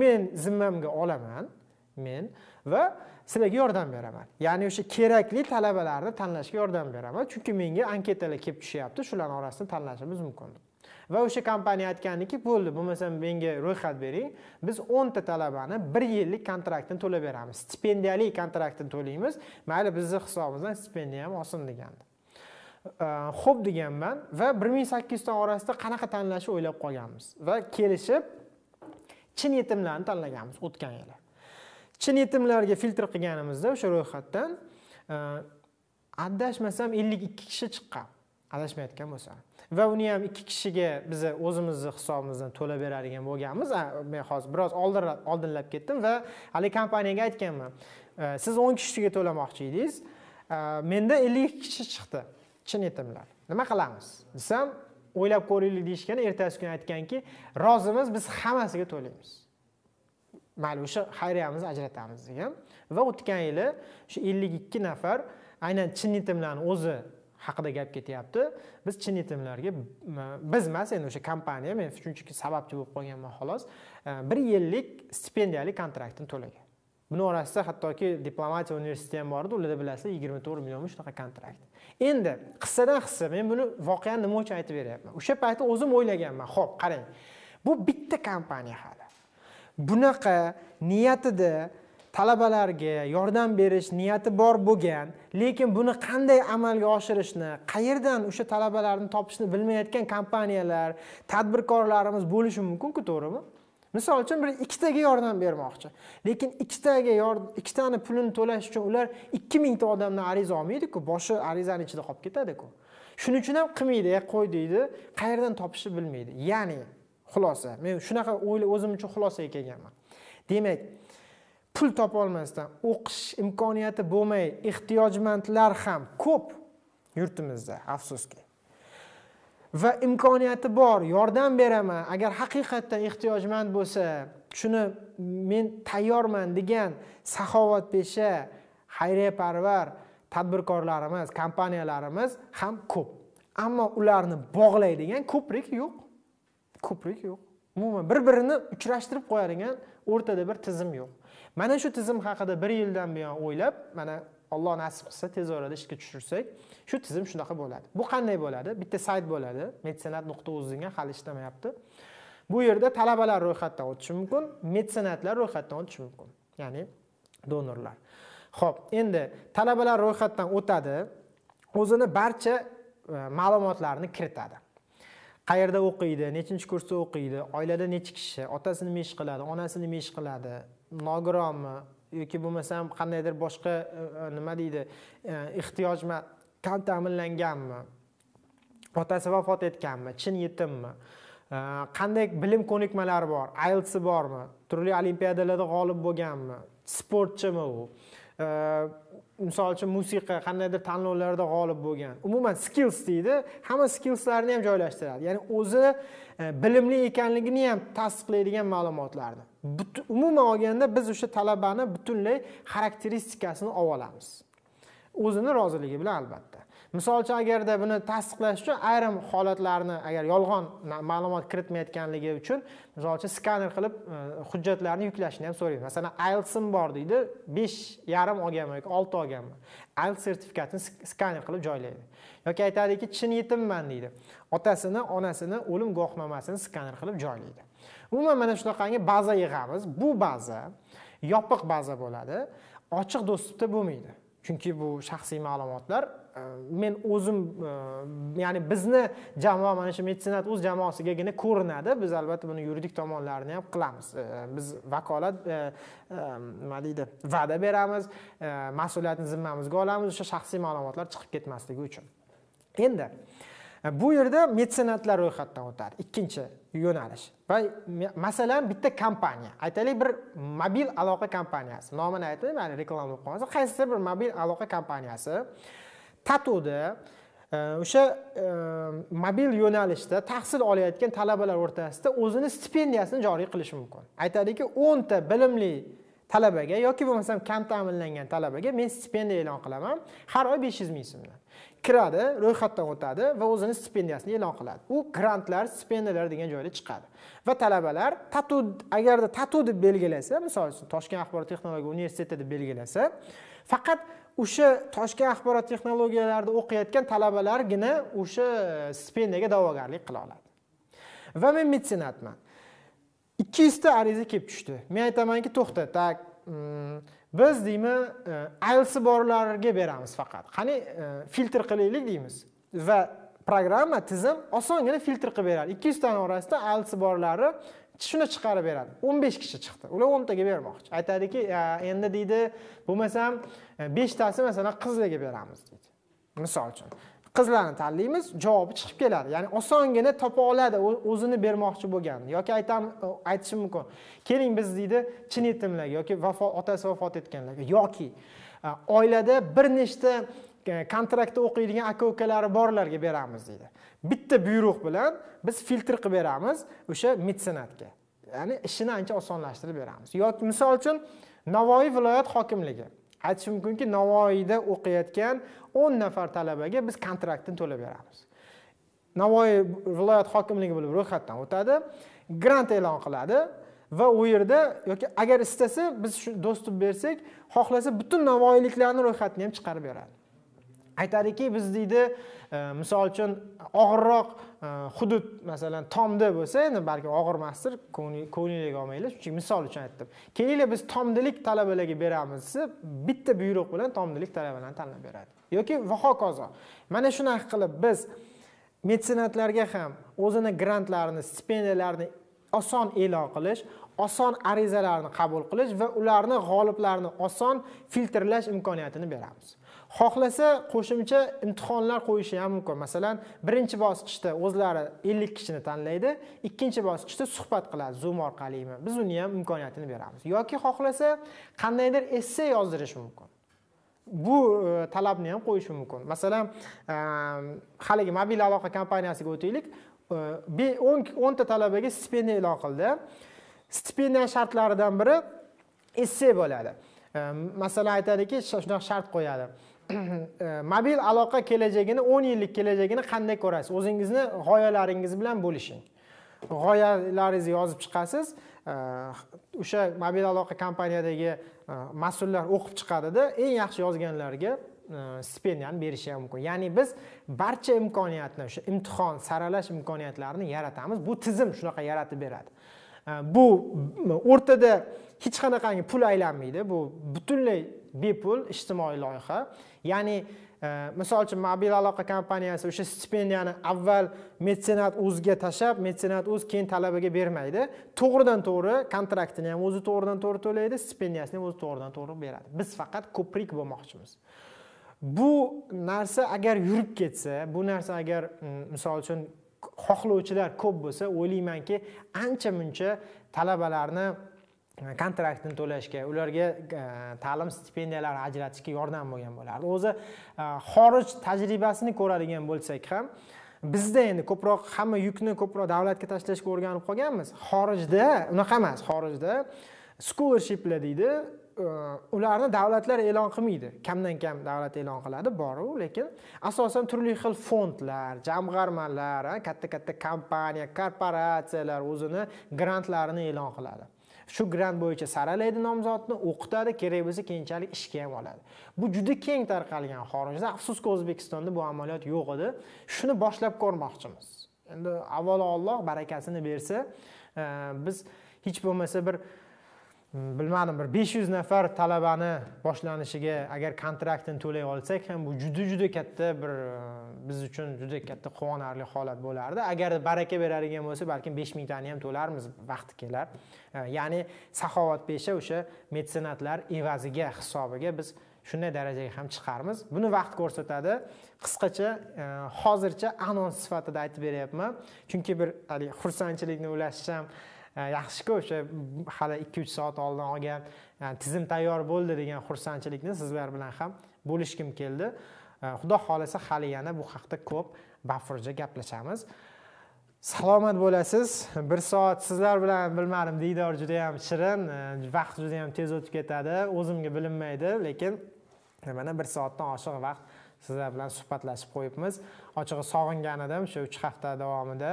Speaker 1: men zimmamga olaman men va sizlarga yordam beraman ya'ni o'sha kerakli talabalarni tanlashga yordam beraman chunki menga anketalar kelib tushyapti shularni orasidan tanlashimiz mumkin va o'sha kompaniya aytgandiki bo'ldi bo'lmasam menga ro'yxat bering biz o'nta talabani bir yillik kontraktini to'lab beramiz stipendiyali kontraktini to'laymiz mayli bizni hisobimizdan stipendiya ham olsin degandi ho'p deganman va bir ming sakkizta orasida qanaqa tanlashni o'ylab qolganmiz va kelishib chin yetimlarni tanlaganmiz o'tgan yili chin yetimlarga filtr qilganimizda o'sha ro'yxatdan e, adashmasam ellik ikki kishi chiqqan adashmayotgan bo'lsam va uni ham ikki kishiga biza o'zimizni hisobimizdan to'lab beradigan bo'lganmiz men hozir biroz oldinlab ketdim va haligi kompaniyaga aytganman e, siz o'n kishiga to'lamoqchi edingiz e, menda ellik ikki kishi chiqdi chin yetimlar nima qilamiz desam o'ylab ko'raylik deyishgan ertasi kuni aytganki rozimiz biz hammasiga to'laymiz mayli o'sha xayriyamizni ajratamiz degan va o'tgan yili shu ellik ikki nafar aynan chin yetimlarni o'zi haqida gap ketyapti biz chin yetimlarga biz emas endi o'sha kompaniya men shunchaki sababchi bo'lib qolganman xolos e, bir yillik stipendiyali kontraktni to'lagan buni orasida hattoki diplomatiya universiteti ham bor edi ularda bilasizlar yigirma to'rt millionmi shunaqa kontrakt endi qissadan hissa men buni voqeani nima uchun aytib beryapman o'sha paytda o'zim o'ylaganman ho'p qarang bu bitta kompaniya hali bunaqa niyatida talabalarga yordam berish niyati bor bo'lgan lekin buni qanday amalga oshirishni qayerdan o'sha talabalarni topishni bilmayotgan kompaniyalar tadbirkorlarimiz bo'lishi mumkinku to'g'rimi misol uchun bir ikkitaga yordam bermoqchi lekin ikkitaga ikkitani pulini to'lash uchun ular ikki mingta odamdan ariza olmaydiku boshi arizani ichida qolib ketadiku shuning uchun ham qilmaydi qo'y deydi qayerdan topishni bilmaydi ya'ni xulosa men shunaqa o'zim uchun xulosaga kelganman demak pul topolmasdan o'qish imkoniyati bo'lmay ehtiyojmandlar ham ko'p yurtimizda afsuski va imkoniyati bor yordam beraman agar haqiqatdan ehtiyojmand bo'lsa shuni men tayyorman degan saxovatpesha xayriyaparvar tadbirkorlarimiz kompaniyalarimiz ham ko'p ammo ularni bog'laydigan ko'prik yo'q ko'prik yo'q umuman bir birini uchrashtirib qo'yadigan o'rtada bir tizim yo'q mana shu tizim haqida bir yildan buyon o'ylab mana alloh nasib qilsa tez orada ishga tushirsak shu tizim shunaqa bo'ladi bu qanday bo'ladi bitta sayt bo'ladi metsenat nuqta uz degan hali ishlamayapti bu yerda talabalar ro'yxatdan o'tishi mumkin medsenatlar ro'yxatdan o'tishi mumkin ya'ni donorlar ho'p endi talabalar ro'yxatdan o'tadi o'zini barcha e, ma'lumotlarini kiritadi qayerda o'qiydi nechinchi kursda o'qiydi oilada necha kishi otasi nima ish qiladi onasi nima ish qiladi nogironmi yoki bo'lmasam qandaydir boshqa e, e, nima deydi e, ehtiyojman kam ta'minlanganmi otasi vafot etganmi chin yetimmi qanday bilim ko'nikmalari bor ieltsi bormi turli olimpiadalarda g'olib bo'lganmi sportchimi u misol uchun musiqa qandaydir tanlovlarda g'olib bo'lgan umuman skills deydi hamma skillslarni ham joylashtiradi ya'ni o'zi e, bilimli ekanligini ham tasdiqlaydigan ma'lumotlarni umuman olganda biz o'sha talabani butunlay xarakteristikasini olib olamiz o'zini roziligi bilan albatta misol uchun agarda buni tasdiqlash uchun ayrim holatlarni agar yolg'on ma'lumot kiritmayotganligi uchun misol uchun skaner qilib e, hujjatlarni yuklashni ham so'raydi masalan ieltsim bor deydi besh yarim olganman yoki olti olganman ielts sertifikatini skaner qilib joylaydi yoki aytadiki chin yetimman deydi otasini onasini o'lim guvohnomasini skaner qilib joylaydi umuman mana shunaqangi baza yig'amiz bu baza yopiq baza bo'ladi ochiq dostupda bo'lmaydi chunki bu shaxsiy ma'lumotlar Э, men o'zim э, ya'ni bizni jamoa mana shu metsenat o'z jamoasigagina ko'rinadi biz albatta buni yuridik tomonlarini ham qilamiz э, biz vakolat nima deydi va'da beramiz mas'uliyatni zimmamizga olamiz o'sha shaxsiy ma'lumotlar chiqib ketmasligi uchun endi e, bu yerda metsenatlar ro'yxatdan o'tadi ikkinchi yo'nalish va masalan bitta kompaniya aytaylik bir mobil aloqa kompaniyasi nomini aytmayman bo'lib qolmasin qaysidir bir mobil aloqa kompaniyasi tatuvda e, o'sha e, mobil yo'nalishda tahsil olayotgan talabalar o'rtasida o'zini stipendiyasini joriy qilishi mumkin aytadiki o'nta bilimli talabaga yoki bo'lmasam kam ta'minlangan talabaga men stipendiya e'lon qilaman har oy besh yuz ming so'mdan kiradi ro'yxatdan o'tadi va o'zini stipendiyasini e'lon qiladi u grantlar stipendiyalar degan joyda chiqadi va talabalar tatu agarda tatu deb belgilasa misol uchun toshkent axborot texnologiya universiteti deb belgilasa faqat o'sha toshkent axborot texnologiyalarida o'qiyotgan talabalargina o'sha stipendiyaga da'vogarlik qila oladi va men metsenatman ikki yuzta ariza kelib tushdi men aytamanki to'xta так mm, biz deymi e, aylsi borlarga beramiz faqat qani e, filtr qilaylik deymiz va programma tizim osongina filtr qilib beradi ikki yuztani orasidan aylsi borlari shuni chiqarib beradi o'n besh kishi chiqdi ular o'ntaga bermoqchi aytadiki endi deydi bo'lmasam e, beshtasi masalan qizlarga beramiz deydi misol uchun qizlarni tanlaymiz javobi chiqib keladi ya'ni osongina topa oladi o'zini bermoqchi bo'lgan yoki aytam e, aytishim mumkin keling biz deydi chin yetimlarga yoki vafot otasi vafot etganlarga yoki e, oilada bir nechta kontraktda o'qiydigan aka ukalari borlarga beramiz deydi bitta buyruq bilan biz filtr qilib beramiz o'sha medsenatga ya'ni ishini ancha osonlashtirib beramiz yoki misol uchun navoiy viloyat hokimligi aytish mumkinki navoiyda o'qiyotgan o'n nafar talabaga biz kontraktni to'lab beramiz navoiy viloyat hokimligi bo'lib ro'yxatdan o'tadi grant e'lon qiladi va u yerda yoki agar istasa biz shu do'stib bersak xohlasa butun navoiyliklarni ro'yxatini ham chiqarib beradi aytadiki biz deydi e, misol uchun og'irroq e, hudud masalan tomda bo'lsa endi balki og'ir emasdir ko'ngliga olmanglar chunki misol uchun aytdim kelinglar biz tomdilik talabalarga beramiz desa bitta buyruq bilan tomdilik talabalarni tanlab beradi yoki va hokazo mana shunaqa qilib biz metsenatlarga ham o'zini grantlarini stipendiyalarini oson e'lon qilish oson arizalarni qabul qilish va ularni g'oliblarini oson filtrlash imkoniyatini beramiz xohlasa qo'shimcha imtihonlar qo'yishi ham mumkin masalan birinchi bosqichda o'zlari 50 kishini tanlaydi ikkinchi bosqichda suhbat qiladi zoom orqalimi biz uni ham imkoniyatini beramiz yoki xohlasa qandaydir esse yozdirish mumkin bu e, talabni ham qo'yishi mumkin masalan e, haligi mobil aloqa kompaniyasiga o'taylik e, o'nta talabaga stipendiya e'lon qildi stipendiya shartlaridan biri esse bo'ladi e, masalan aytadiki shunaqa shart qo'yadi mobil э, aloqa kelajagini o'n yillik kelajagini qanday ko'rasiz o'zingizni g'oyalaringiz bilan bo'lishing g'oyalaringizni yozib chiqasiz э, o'sha mobil aloqa kompaniyadagi э, mas'ullar o'qib chiqadida eng yaxshi yozganlarga stipendiyani berishi ham mumkin ya'ni biz barcha imkoniyatni o'sha imtihon saralash imkoniyatlarini yaratamiz bu tizim shunaqa yaratib beradi bu o'rtada hech qanaqangi pul aylanmaydi bu butunlay bepul ijtimoiy loyiha ya'ni e, misol uchun mobil aloqa kompaniyasi o'sha stipendiyani avval metsenat o'ziga tashlab metsenat o'z keyin talabaga bermaydi to'g'ridan to'g'ri kontraktini ham o'zi to'g'ridan to'g'ri to'laydi stipendiyasini ham o'zi to'g'ridan to'g'ri beradi biz faqat ko'prik bo'lmoqchimiz bu narsa agar yurib ketsa bu narsa agar misol uchun xohlovchilar ko'p bo'lsa o'ylaymanki ancha muncha talabalarni kontraktni to'lashga ularga e, ta'lim stipendiyalari ajratishga yordam bo'lgan bo'lardi o'zi e, xorij tajribasini ko'radigan bo'lsak ham bizda endi ko'proq hamma yukni ko'proq davlatga tashlashga o'rganib qolganmiz xorijda unaqa emas xorijda scholarshiplar deydi e, ularni davlatlar e'lon qilmaydi kamdan kam davlat e'lon qiladi boru lekin asosan turli xil fondlar jamg'armalar katta katta kompaniya korporatsiyalar o'zini grantlarini e'lon qiladi shu grant bo'yicha saralaydi nomzodni o'qitadi kerak bo'lsa keyinchalik ishga ham oladi bu juda keng tarqalgan xorijda afsuski o'zbekistonda bu amaliyot yo'q edi shuni boshlab ko'rmoqchimiz endi avvalo alloh barakasini bersa e, biz hech bo'lmasa bir bilmadim bir besh yuz nafar talabani boshlanishiga agar kontraktini to'lay olsak ham bu juda juda katta bir e, biz uchun juda katta quvonarli holat bo'lardi agar baraka beradigan bo'lsa balkim besh mingtani ham to'larmiz vaqti kelar e, ya'ni saxovatpesha o'sha metsenatlar evaziga hisobiga biz shunday darajaga ham chiqarmiz buni vaqt ko'rsatadi qisqacha e, hozircha anons sifatida aytib beryapman chunki bir haligi xursandchilikni ulash ham yaxshiku o'sha hali ikki uch soat oldin olgan tizim tayyor bo'ldi degan xursandchilikni sizlar bilan ham bo'lishgim keldi xudo xohlasa hali yana bu haqida ko'p bafurja gaplashamiz salomat bo'lasiz bir soat sizlar bilan bilmadim diydor yam shirin vaqt juda yam tez o'tib ketadi o'zimga bilinmaydi lekin mana bir soatdan oshiq vaqt sizlar bilan suhbatlashib qo'yibmiz ochig'i sog'ingan edim o'sha uch hafta davomida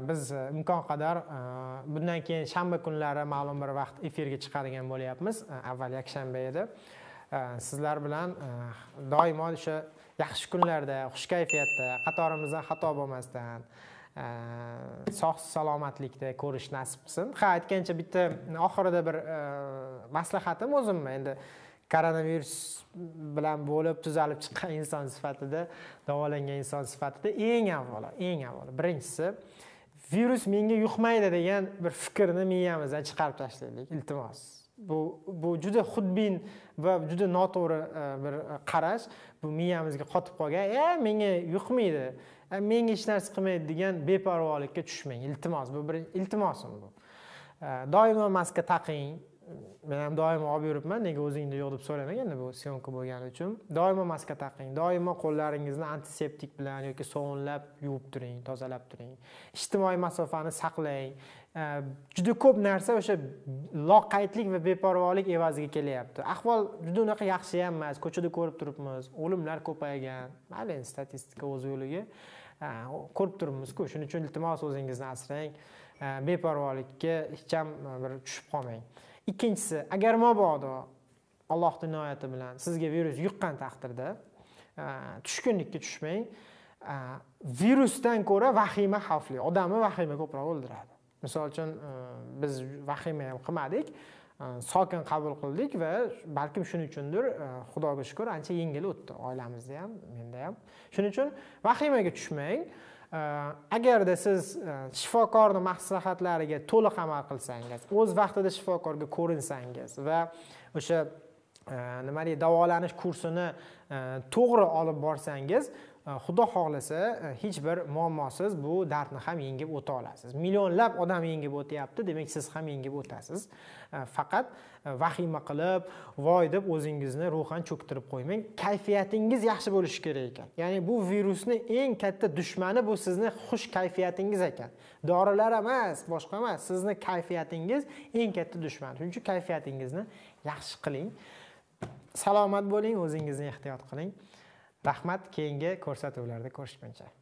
Speaker 1: biz e, imkon qadar e, bundan keyin shanba kunlari ma'lum bir vaqt efirga chiqadigan bo'lyapmiz e, avval yakshanba edi sizlar bilan doimo o'sha yaxshi kunlarda xush kayfiyatda qatorimizdan xato bo'lmasdan sog' salomatlikda ko'rish nasib qilsin ha aytgancha bitta oxirida bir maslahatim o'zimni endi koronavirus bilan bo'lib tuzalib chiqqan inson sifatida davolangan inson sifatida eng avvalo eng avvalo birinchisi virus menga yuqmaydi degan bir fikrni miyamizdan chiqarib tashlaylik iltimos bu bu juda xudbin va juda noto'g'ri e, bir e, qarash bu miyamizga qotib qolgan e menga yuqmaydi e, menga hech narsa qilmaydi degan beparvolikka tushmang iltimos bu bir iltimosim bu doimo maska taqing men ham doimo olib yuribman nega o'zingda yo'q deb so'ramaganda bu syomka bo'lgani uchun doimo maska taqing doimo qo'llaringizni antiseptik bilan yoki sovunlab yuvib turing tozalab turing ijtimoiy masofani saqlang juda ko'p narsa o'sha loqaydlik va beparvolik evaziga kelyapti ahvol juda unaqa yaxshi ham emas ko'chada ko'rib turibmiz o'limlar ko'paygan mayli endi statistika o'z yo'liga ko'rib turibmizku shuning uchun iltimos o'zingizni asrang beparvolikka hech ham bir tushib qolmang ikkinchisi agar mabodo allohni inoyati bilan sizga virus yuqqan taqdirda e, tushkunlikka tushmang e, virusdan ko'ra vahima xavfli odamni vahima ko'proq o'ldiradi misol uchun e, biz vahima ham qilmadik sokin qabul qildik va balkim shuning uchundir xudoga shukur ancha yengil o'tdi oilamizda ham menda ham shuning uchun vahimaga tushmang agarda siz shifokorni maslahatlariga to'liq amal qilsangiz o'z vaqtida shifokorga ko'rinsangiz va o'sha nima э, deydi davolanish kursini э, to'g'ri olib borsangiz Э, xudo xohlasa э, hech bir muammosiz bu dardni ham yengib o'ta olasiz millionlab odam yengib o'tyapti demak siz ham yengib o'tasiz э, faqat vahima qilib voy deb o'zingizni ruhan cho'ktirib qo'ymang kayfiyatingiz yaxshi bo'lishi kerak ekan ya'ni bu virusni eng katta dushmani bu sizni xush kayfiyatingiz ekan dorilar emas boshqa emas sizni kayfiyatingiz eng katta dushman shuning uchun kayfiyatingizni yaxshi qiling salomat bo'ling o'zingizni ehtiyot qiling rahmat keyingi ko'rsatuvlarda ko'rishguncha